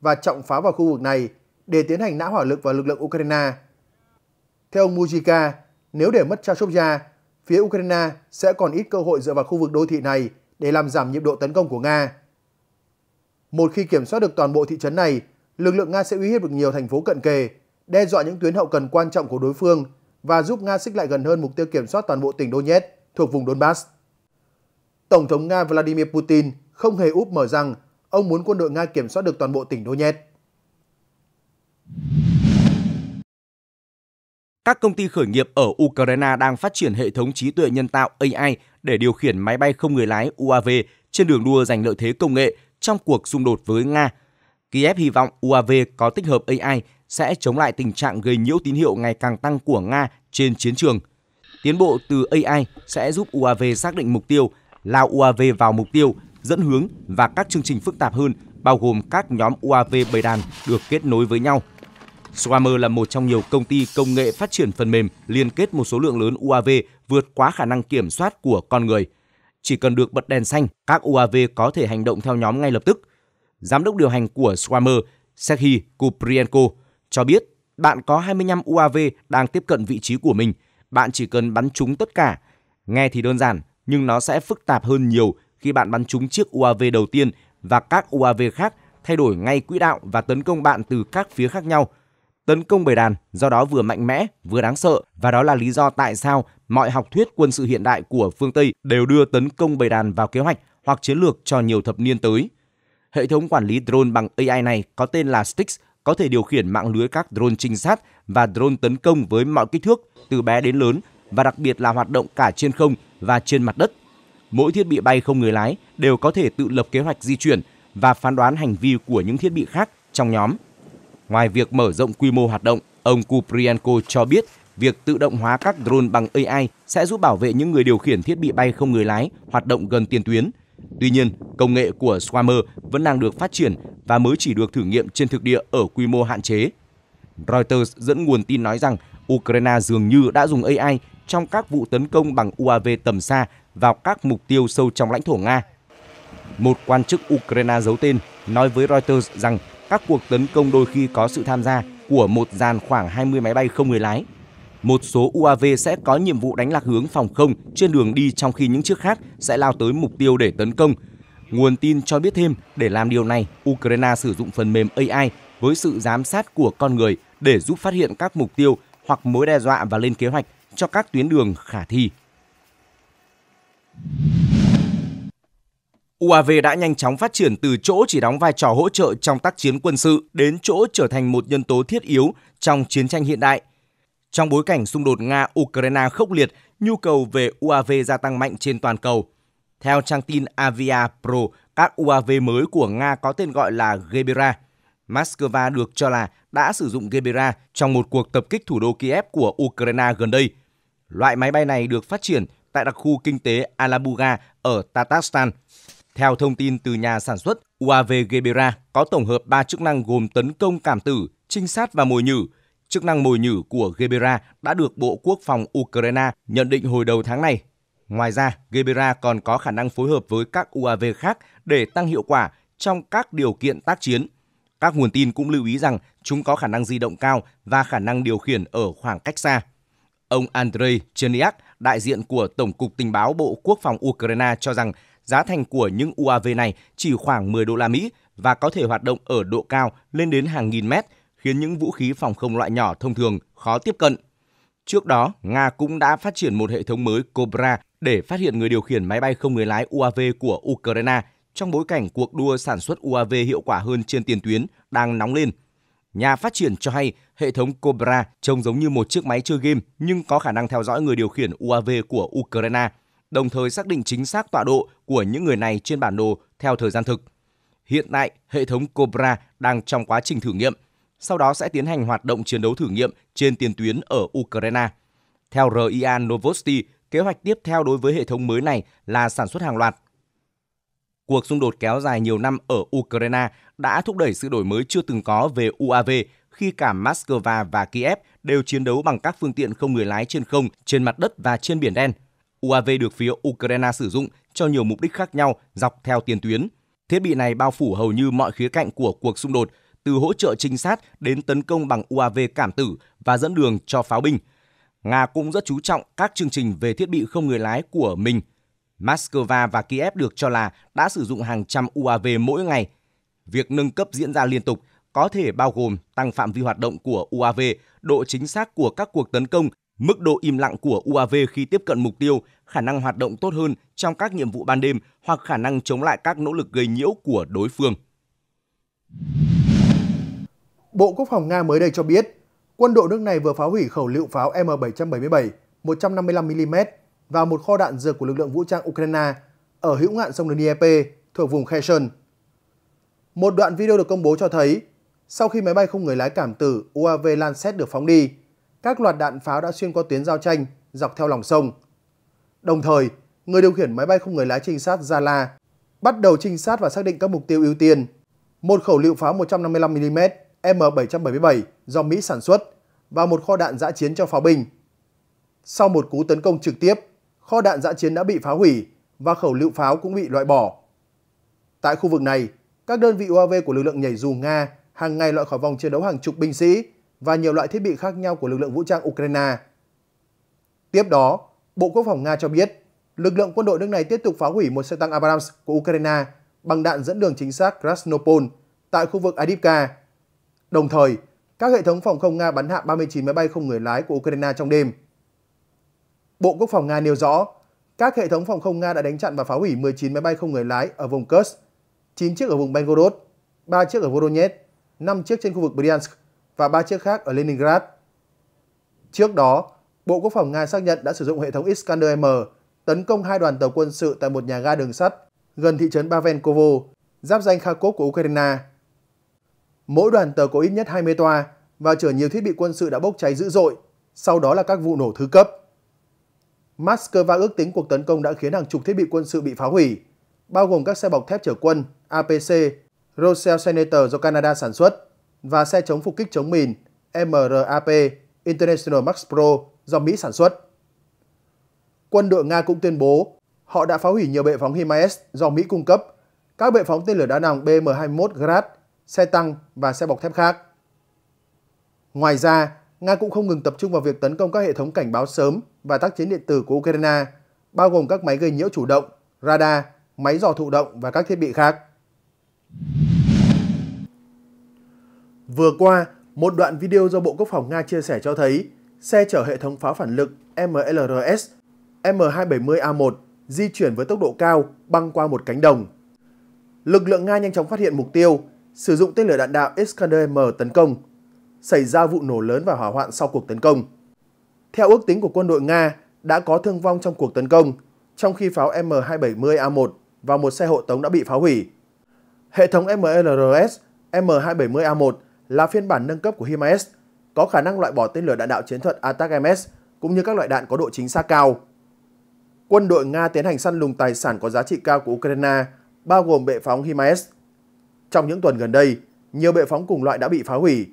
và trọng phá vào khu vực này để tiến hành nã hỏa lực vào lực lượng Ukraine. Theo ông Mujica, nếu để mất Chashovya, phía Ukraine sẽ còn ít cơ hội dựa vào khu vực đô thị này để làm giảm nhịp độ tấn công của Nga. Một khi kiểm soát được toàn bộ thị trấn này, lực lượng Nga sẽ uy hiếp được nhiều thành phố cận kề, đe dọa những tuyến hậu cần quan trọng của đối phương và giúp Nga xích lại gần hơn mục tiêu kiểm soát toàn bộ tỉnh Donetsk thuộc vùng Donbass. Tổng thống Nga Vladimir Putin không hề úp mở rằng ông muốn quân đội Nga kiểm soát được toàn bộ tỉnh Donetsk. Các công ty khởi nghiệp ở Ukraine đang phát triển hệ thống trí tuệ nhân tạo AI để điều khiển máy bay không người lái UAV trên đường đua giành lợi thế công nghệ trong cuộc xung đột với Nga. Kiev hy vọng UAV có tích hợp AI sẽ chống lại tình trạng gây nhiễu tín hiệu ngày càng tăng của Nga trên chiến trường. Tiến bộ từ AI sẽ giúp UAV xác định mục tiêu, lao UAV vào mục tiêu, dẫn hướng và các chương trình phức tạp hơn bao gồm các nhóm UAV bầy đàn được kết nối với nhau Swarmer là một trong nhiều công ty công nghệ phát triển phần mềm liên kết một số lượng lớn UAV vượt quá khả năng kiểm soát của con người. Chỉ cần được bật đèn xanh, các UAV có thể hành động theo nhóm ngay lập tức. Giám đốc điều hành của Swarmer, Sergei Kuprienko, cho biết bạn có 25 UAV đang tiếp cận vị trí của mình. Bạn chỉ cần bắn chúng tất cả. Nghe thì đơn giản, nhưng nó sẽ phức tạp hơn nhiều khi bạn bắn chúng chiếc UAV đầu tiên và các UAV khác thay đổi ngay quỹ đạo và tấn công bạn từ các phía khác nhau – tấn công bầy đàn, do đó vừa mạnh mẽ, vừa đáng sợ và đó là lý do tại sao mọi học thuyết quân sự hiện đại của phương Tây đều đưa tấn công bầy đàn vào kế hoạch hoặc chiến lược cho nhiều thập niên tới. Hệ thống quản lý drone bằng AI này có tên là Styx có thể điều khiển mạng lưới các drone trinh sát và drone tấn công với mọi kích thước từ bé đến lớn và đặc biệt là hoạt động cả trên không và trên mặt đất. Mỗi thiết bị bay không người lái đều có thể tự lập kế hoạch di chuyển và phán đoán hành vi của những thiết bị khác trong nhóm. Ngoài việc mở rộng quy mô hoạt động, ông Kuprienko cho biết việc tự động hóa các drone bằng AI sẽ giúp bảo vệ những người điều khiển thiết bị bay không người lái hoạt động gần tiền tuyến. Tuy nhiên, công nghệ của Swarmer vẫn đang được phát triển và mới chỉ được thử nghiệm trên thực địa ở quy mô hạn chế. Reuters dẫn nguồn tin nói rằng Ukraine dường như đã dùng AI trong các vụ tấn công bằng UAV tầm xa vào các mục tiêu sâu trong lãnh thổ Nga. Một quan chức Ukraine giấu tên nói với Reuters rằng các cuộc tấn công đôi khi có sự tham gia của một dàn khoảng 20 máy bay không người lái. Một số UAV sẽ có nhiệm vụ đánh lạc hướng phòng không trên đường đi trong khi những chiếc khác sẽ lao tới mục tiêu để tấn công. Nguồn tin cho biết thêm, để làm điều này, Ukraine sử dụng phần mềm AI với sự giám sát của con người để giúp phát hiện các mục tiêu hoặc mối đe dọa và lên kế hoạch cho các tuyến đường khả thi. UAV đã nhanh chóng phát triển từ chỗ chỉ đóng vai trò hỗ trợ trong tác chiến quân sự đến chỗ trở thành một nhân tố thiết yếu trong chiến tranh hiện đại. Trong bối cảnh xung đột Nga-Ukraine khốc liệt, nhu cầu về UAV gia tăng mạnh trên toàn cầu. Theo trang tin Avia Pro, các UAV mới của Nga có tên gọi là Gebera. Moscow được cho là đã sử dụng Gebera trong một cuộc tập kích thủ đô Kiev của Ukraine gần đây. Loại máy bay này được phát triển tại đặc khu kinh tế Alabuga ở Tatarstan – theo thông tin từ nhà sản xuất, UAV Gebera có tổng hợp 3 chức năng gồm tấn công cảm tử, trinh sát và mồi nhử. Chức năng mồi nhử của Gebera đã được Bộ Quốc phòng Ukraine nhận định hồi đầu tháng này. Ngoài ra, Gebera còn có khả năng phối hợp với các UAV khác để tăng hiệu quả trong các điều kiện tác chiến. Các nguồn tin cũng lưu ý rằng chúng có khả năng di động cao và khả năng điều khiển ở khoảng cách xa. Ông Andrei Cherniak, đại diện của Tổng cục Tình báo Bộ Quốc phòng Ukraine cho rằng Giá thành của những UAV này chỉ khoảng 10 đô la Mỹ và có thể hoạt động ở độ cao lên đến hàng nghìn mét, khiến những vũ khí phòng không loại nhỏ thông thường khó tiếp cận. Trước đó, Nga cũng đã phát triển một hệ thống mới Cobra để phát hiện người điều khiển máy bay không người lái UAV của Ukraine trong bối cảnh cuộc đua sản xuất UAV hiệu quả hơn trên tiền tuyến đang nóng lên. Nhà phát triển cho hay hệ thống Cobra trông giống như một chiếc máy chơi game nhưng có khả năng theo dõi người điều khiển UAV của Ukraine – đồng thời xác định chính xác tọa độ của những người này trên bản đồ theo thời gian thực. Hiện tại, hệ thống Cobra đang trong quá trình thử nghiệm, sau đó sẽ tiến hành hoạt động chiến đấu thử nghiệm trên tiền tuyến ở Ukraine. Theo RIA Novosti, kế hoạch tiếp theo đối với hệ thống mới này là sản xuất hàng loạt. Cuộc xung đột kéo dài nhiều năm ở Ukraine đã thúc đẩy sự đổi mới chưa từng có về UAV khi cả Moscow và Kiev đều chiến đấu bằng các phương tiện không người lái trên không, trên mặt đất và trên biển đen – UAV được phía Ukraine sử dụng cho nhiều mục đích khác nhau dọc theo tiền tuyến. Thiết bị này bao phủ hầu như mọi khía cạnh của cuộc xung đột, từ hỗ trợ trinh sát đến tấn công bằng UAV cảm tử và dẫn đường cho pháo binh. Nga cũng rất chú trọng các chương trình về thiết bị không người lái của mình. Moscow và Kiev được cho là đã sử dụng hàng trăm UAV mỗi ngày. Việc nâng cấp diễn ra liên tục có thể bao gồm tăng phạm vi hoạt động của UAV, độ chính xác của các cuộc tấn công Mức độ im lặng của UAV khi tiếp cận mục tiêu, khả năng hoạt động tốt hơn trong các nhiệm vụ ban đêm hoặc khả năng chống lại các nỗ lực gây nhiễu của đối phương. Bộ Quốc phòng Nga mới đây cho biết, quân đội nước này vừa phá hủy khẩu lựu pháo M777 155mm và một kho đạn dược của lực lượng vũ trang Ukraine ở hữu ngạn sông Dnieper thuộc vùng Kherson. Một đoạn video được công bố cho thấy, sau khi máy bay không người lái cảm tử UAV Lancet được phóng đi, các loạt đạn pháo đã xuyên qua tuyến giao tranh dọc theo lòng sông. Đồng thời, người điều khiển máy bay không người lái trinh sát Zala bắt đầu trinh sát và xác định các mục tiêu ưu tiên. Một khẩu lựu pháo 155mm M777 do Mỹ sản xuất và một kho đạn giã chiến cho pháo binh. Sau một cú tấn công trực tiếp, kho đạn giã chiến đã bị phá hủy và khẩu lựu pháo cũng bị loại bỏ. Tại khu vực này, các đơn vị UAV của lực lượng nhảy dù Nga hàng ngày loại khỏi vòng chiến đấu hàng chục binh sĩ và nhiều loại thiết bị khác nhau của lực lượng vũ trang Ukraine. Tiếp đó, Bộ Quốc phòng Nga cho biết, lực lượng quân đội nước này tiếp tục phá hủy một xe tăng Abrams của Ukraine bằng đạn dẫn đường chính xác Krasnopol tại khu vực Adivka. Đồng thời, các hệ thống phòng không Nga bắn hạ 39 máy bay không người lái của Ukraine trong đêm. Bộ Quốc phòng Nga nêu rõ, các hệ thống phòng không Nga đã đánh chặn và phá hủy 19 máy bay không người lái ở vùng Kursk, 9 chiếc ở vùng Belgorod, 3 chiếc ở Voronezh, 5 chiếc trên khu vực Bryansk và ba chiếc khác ở Leningrad. Trước đó, Bộ Quốc phòng Nga xác nhận đã sử dụng hệ thống Iskander-M tấn công hai đoàn tàu quân sự tại một nhà ga đường sắt gần thị trấn Pavenkovo, giáp danh Kharkov của Ukraine. Mỗi đoàn tàu có ít nhất 20 toa và chở nhiều thiết bị quân sự đã bốc cháy dữ dội, sau đó là các vụ nổ thứ cấp. Moscow ước tính cuộc tấn công đã khiến hàng chục thiết bị quân sự bị phá hủy, bao gồm các xe bọc thép chở quân APC, Rosell Senator do Canada sản xuất và xe chống phục kích chống mìn MRAP International Max Pro do Mỹ sản xuất. Quân đội Nga cũng tuyên bố họ đã phá hủy nhiều bệ phóng HIMARS do Mỹ cung cấp, các bệ phóng tên lửa đá nòng BM-21 Grad, xe tăng và xe bọc thép khác. Ngoài ra, Nga cũng không ngừng tập trung vào việc tấn công các hệ thống cảnh báo sớm và tác chiến điện tử của Ukraine, bao gồm các máy gây nhiễu chủ động, radar, máy dò thụ động và các thiết bị khác. Vừa qua, một đoạn video do Bộ Quốc phòng Nga chia sẻ cho thấy xe chở hệ thống pháo phản lực MLRS M270A1 di chuyển với tốc độ cao băng qua một cánh đồng. Lực lượng Nga nhanh chóng phát hiện mục tiêu, sử dụng tên lửa đạn đạo Iskander-M tấn công. Xảy ra vụ nổ lớn và hỏa hoạn sau cuộc tấn công. Theo ước tính của quân đội Nga, đã có thương vong trong cuộc tấn công, trong khi pháo M270A1 và một xe hộ tống đã bị phá hủy. Hệ thống MLRS M270A1 là phiên bản nâng cấp của HIMARS, có khả năng loại bỏ tên lửa đạn đạo chiến thuật ATACMS cũng như các loại đạn có độ chính xác cao. Quân đội Nga tiến hành săn lùng tài sản có giá trị cao của Ukraine, bao gồm bệ phóng HIMARS. Trong những tuần gần đây, nhiều bệ phóng cùng loại đã bị phá hủy.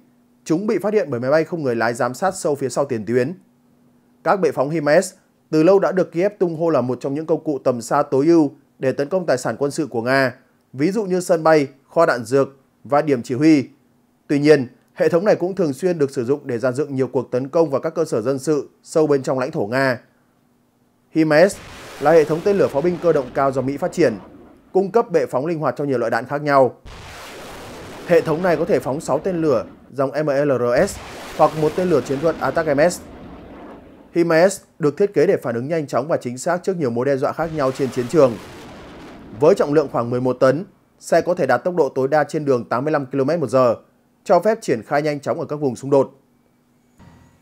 Chúng bị phát hiện bởi máy bay không người lái giám sát sâu phía sau tiền tuyến. Các bệ phóng HIMARS từ lâu đã được Kiev tung hô là một trong những công cụ tầm xa tối ưu để tấn công tài sản quân sự của Nga, ví dụ như sân bay, kho đạn dược và điểm chỉ huy Tuy nhiên, hệ thống này cũng thường xuyên được sử dụng để dàn dựng nhiều cuộc tấn công vào các cơ sở dân sự sâu bên trong lãnh thổ Nga. HIMARS là hệ thống tên lửa pháo binh cơ động cao do Mỹ phát triển, cung cấp bệ phóng linh hoạt cho nhiều loại đạn khác nhau. Hệ thống này có thể phóng 6 tên lửa dòng MLRS hoặc một tên lửa chiến thuật ATACMS. HIMARS được thiết kế để phản ứng nhanh chóng và chính xác trước nhiều mối đe dọa khác nhau trên chiến trường. Với trọng lượng khoảng 11 tấn, xe có thể đạt tốc độ tối đa trên đường 85 km/h cho phép triển khai nhanh chóng ở các vùng xung đột.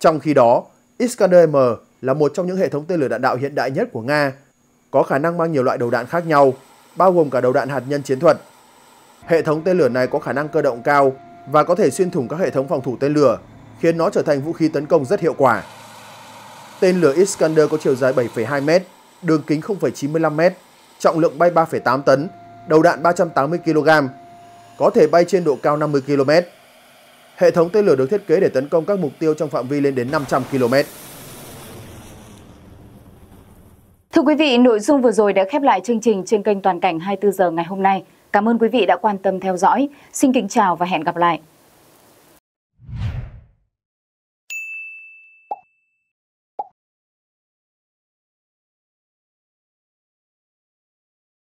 Trong khi đó, Iskander-M là một trong những hệ thống tên lửa đạn đạo hiện đại nhất của Nga, có khả năng mang nhiều loại đầu đạn khác nhau, bao gồm cả đầu đạn hạt nhân chiến thuật. Hệ thống tên lửa này có khả năng cơ động cao và có thể xuyên thủng các hệ thống phòng thủ tên lửa, khiến nó trở thành vũ khí tấn công rất hiệu quả. Tên lửa Iskander có chiều dài 7,2m, đường kính 0,95m, trọng lượng bay 3,8 tấn, đầu đạn 380kg, có thể bay trên độ cao 50 km. Hệ thống tên lửa được thiết kế để tấn công các mục tiêu trong phạm vi lên đến 500 km. Thưa quý vị, nội dung vừa rồi đã khép lại chương trình trên kênh Toàn cảnh 24 giờ ngày hôm nay. Cảm ơn quý vị đã quan tâm theo dõi. Xin kính chào và hẹn gặp lại.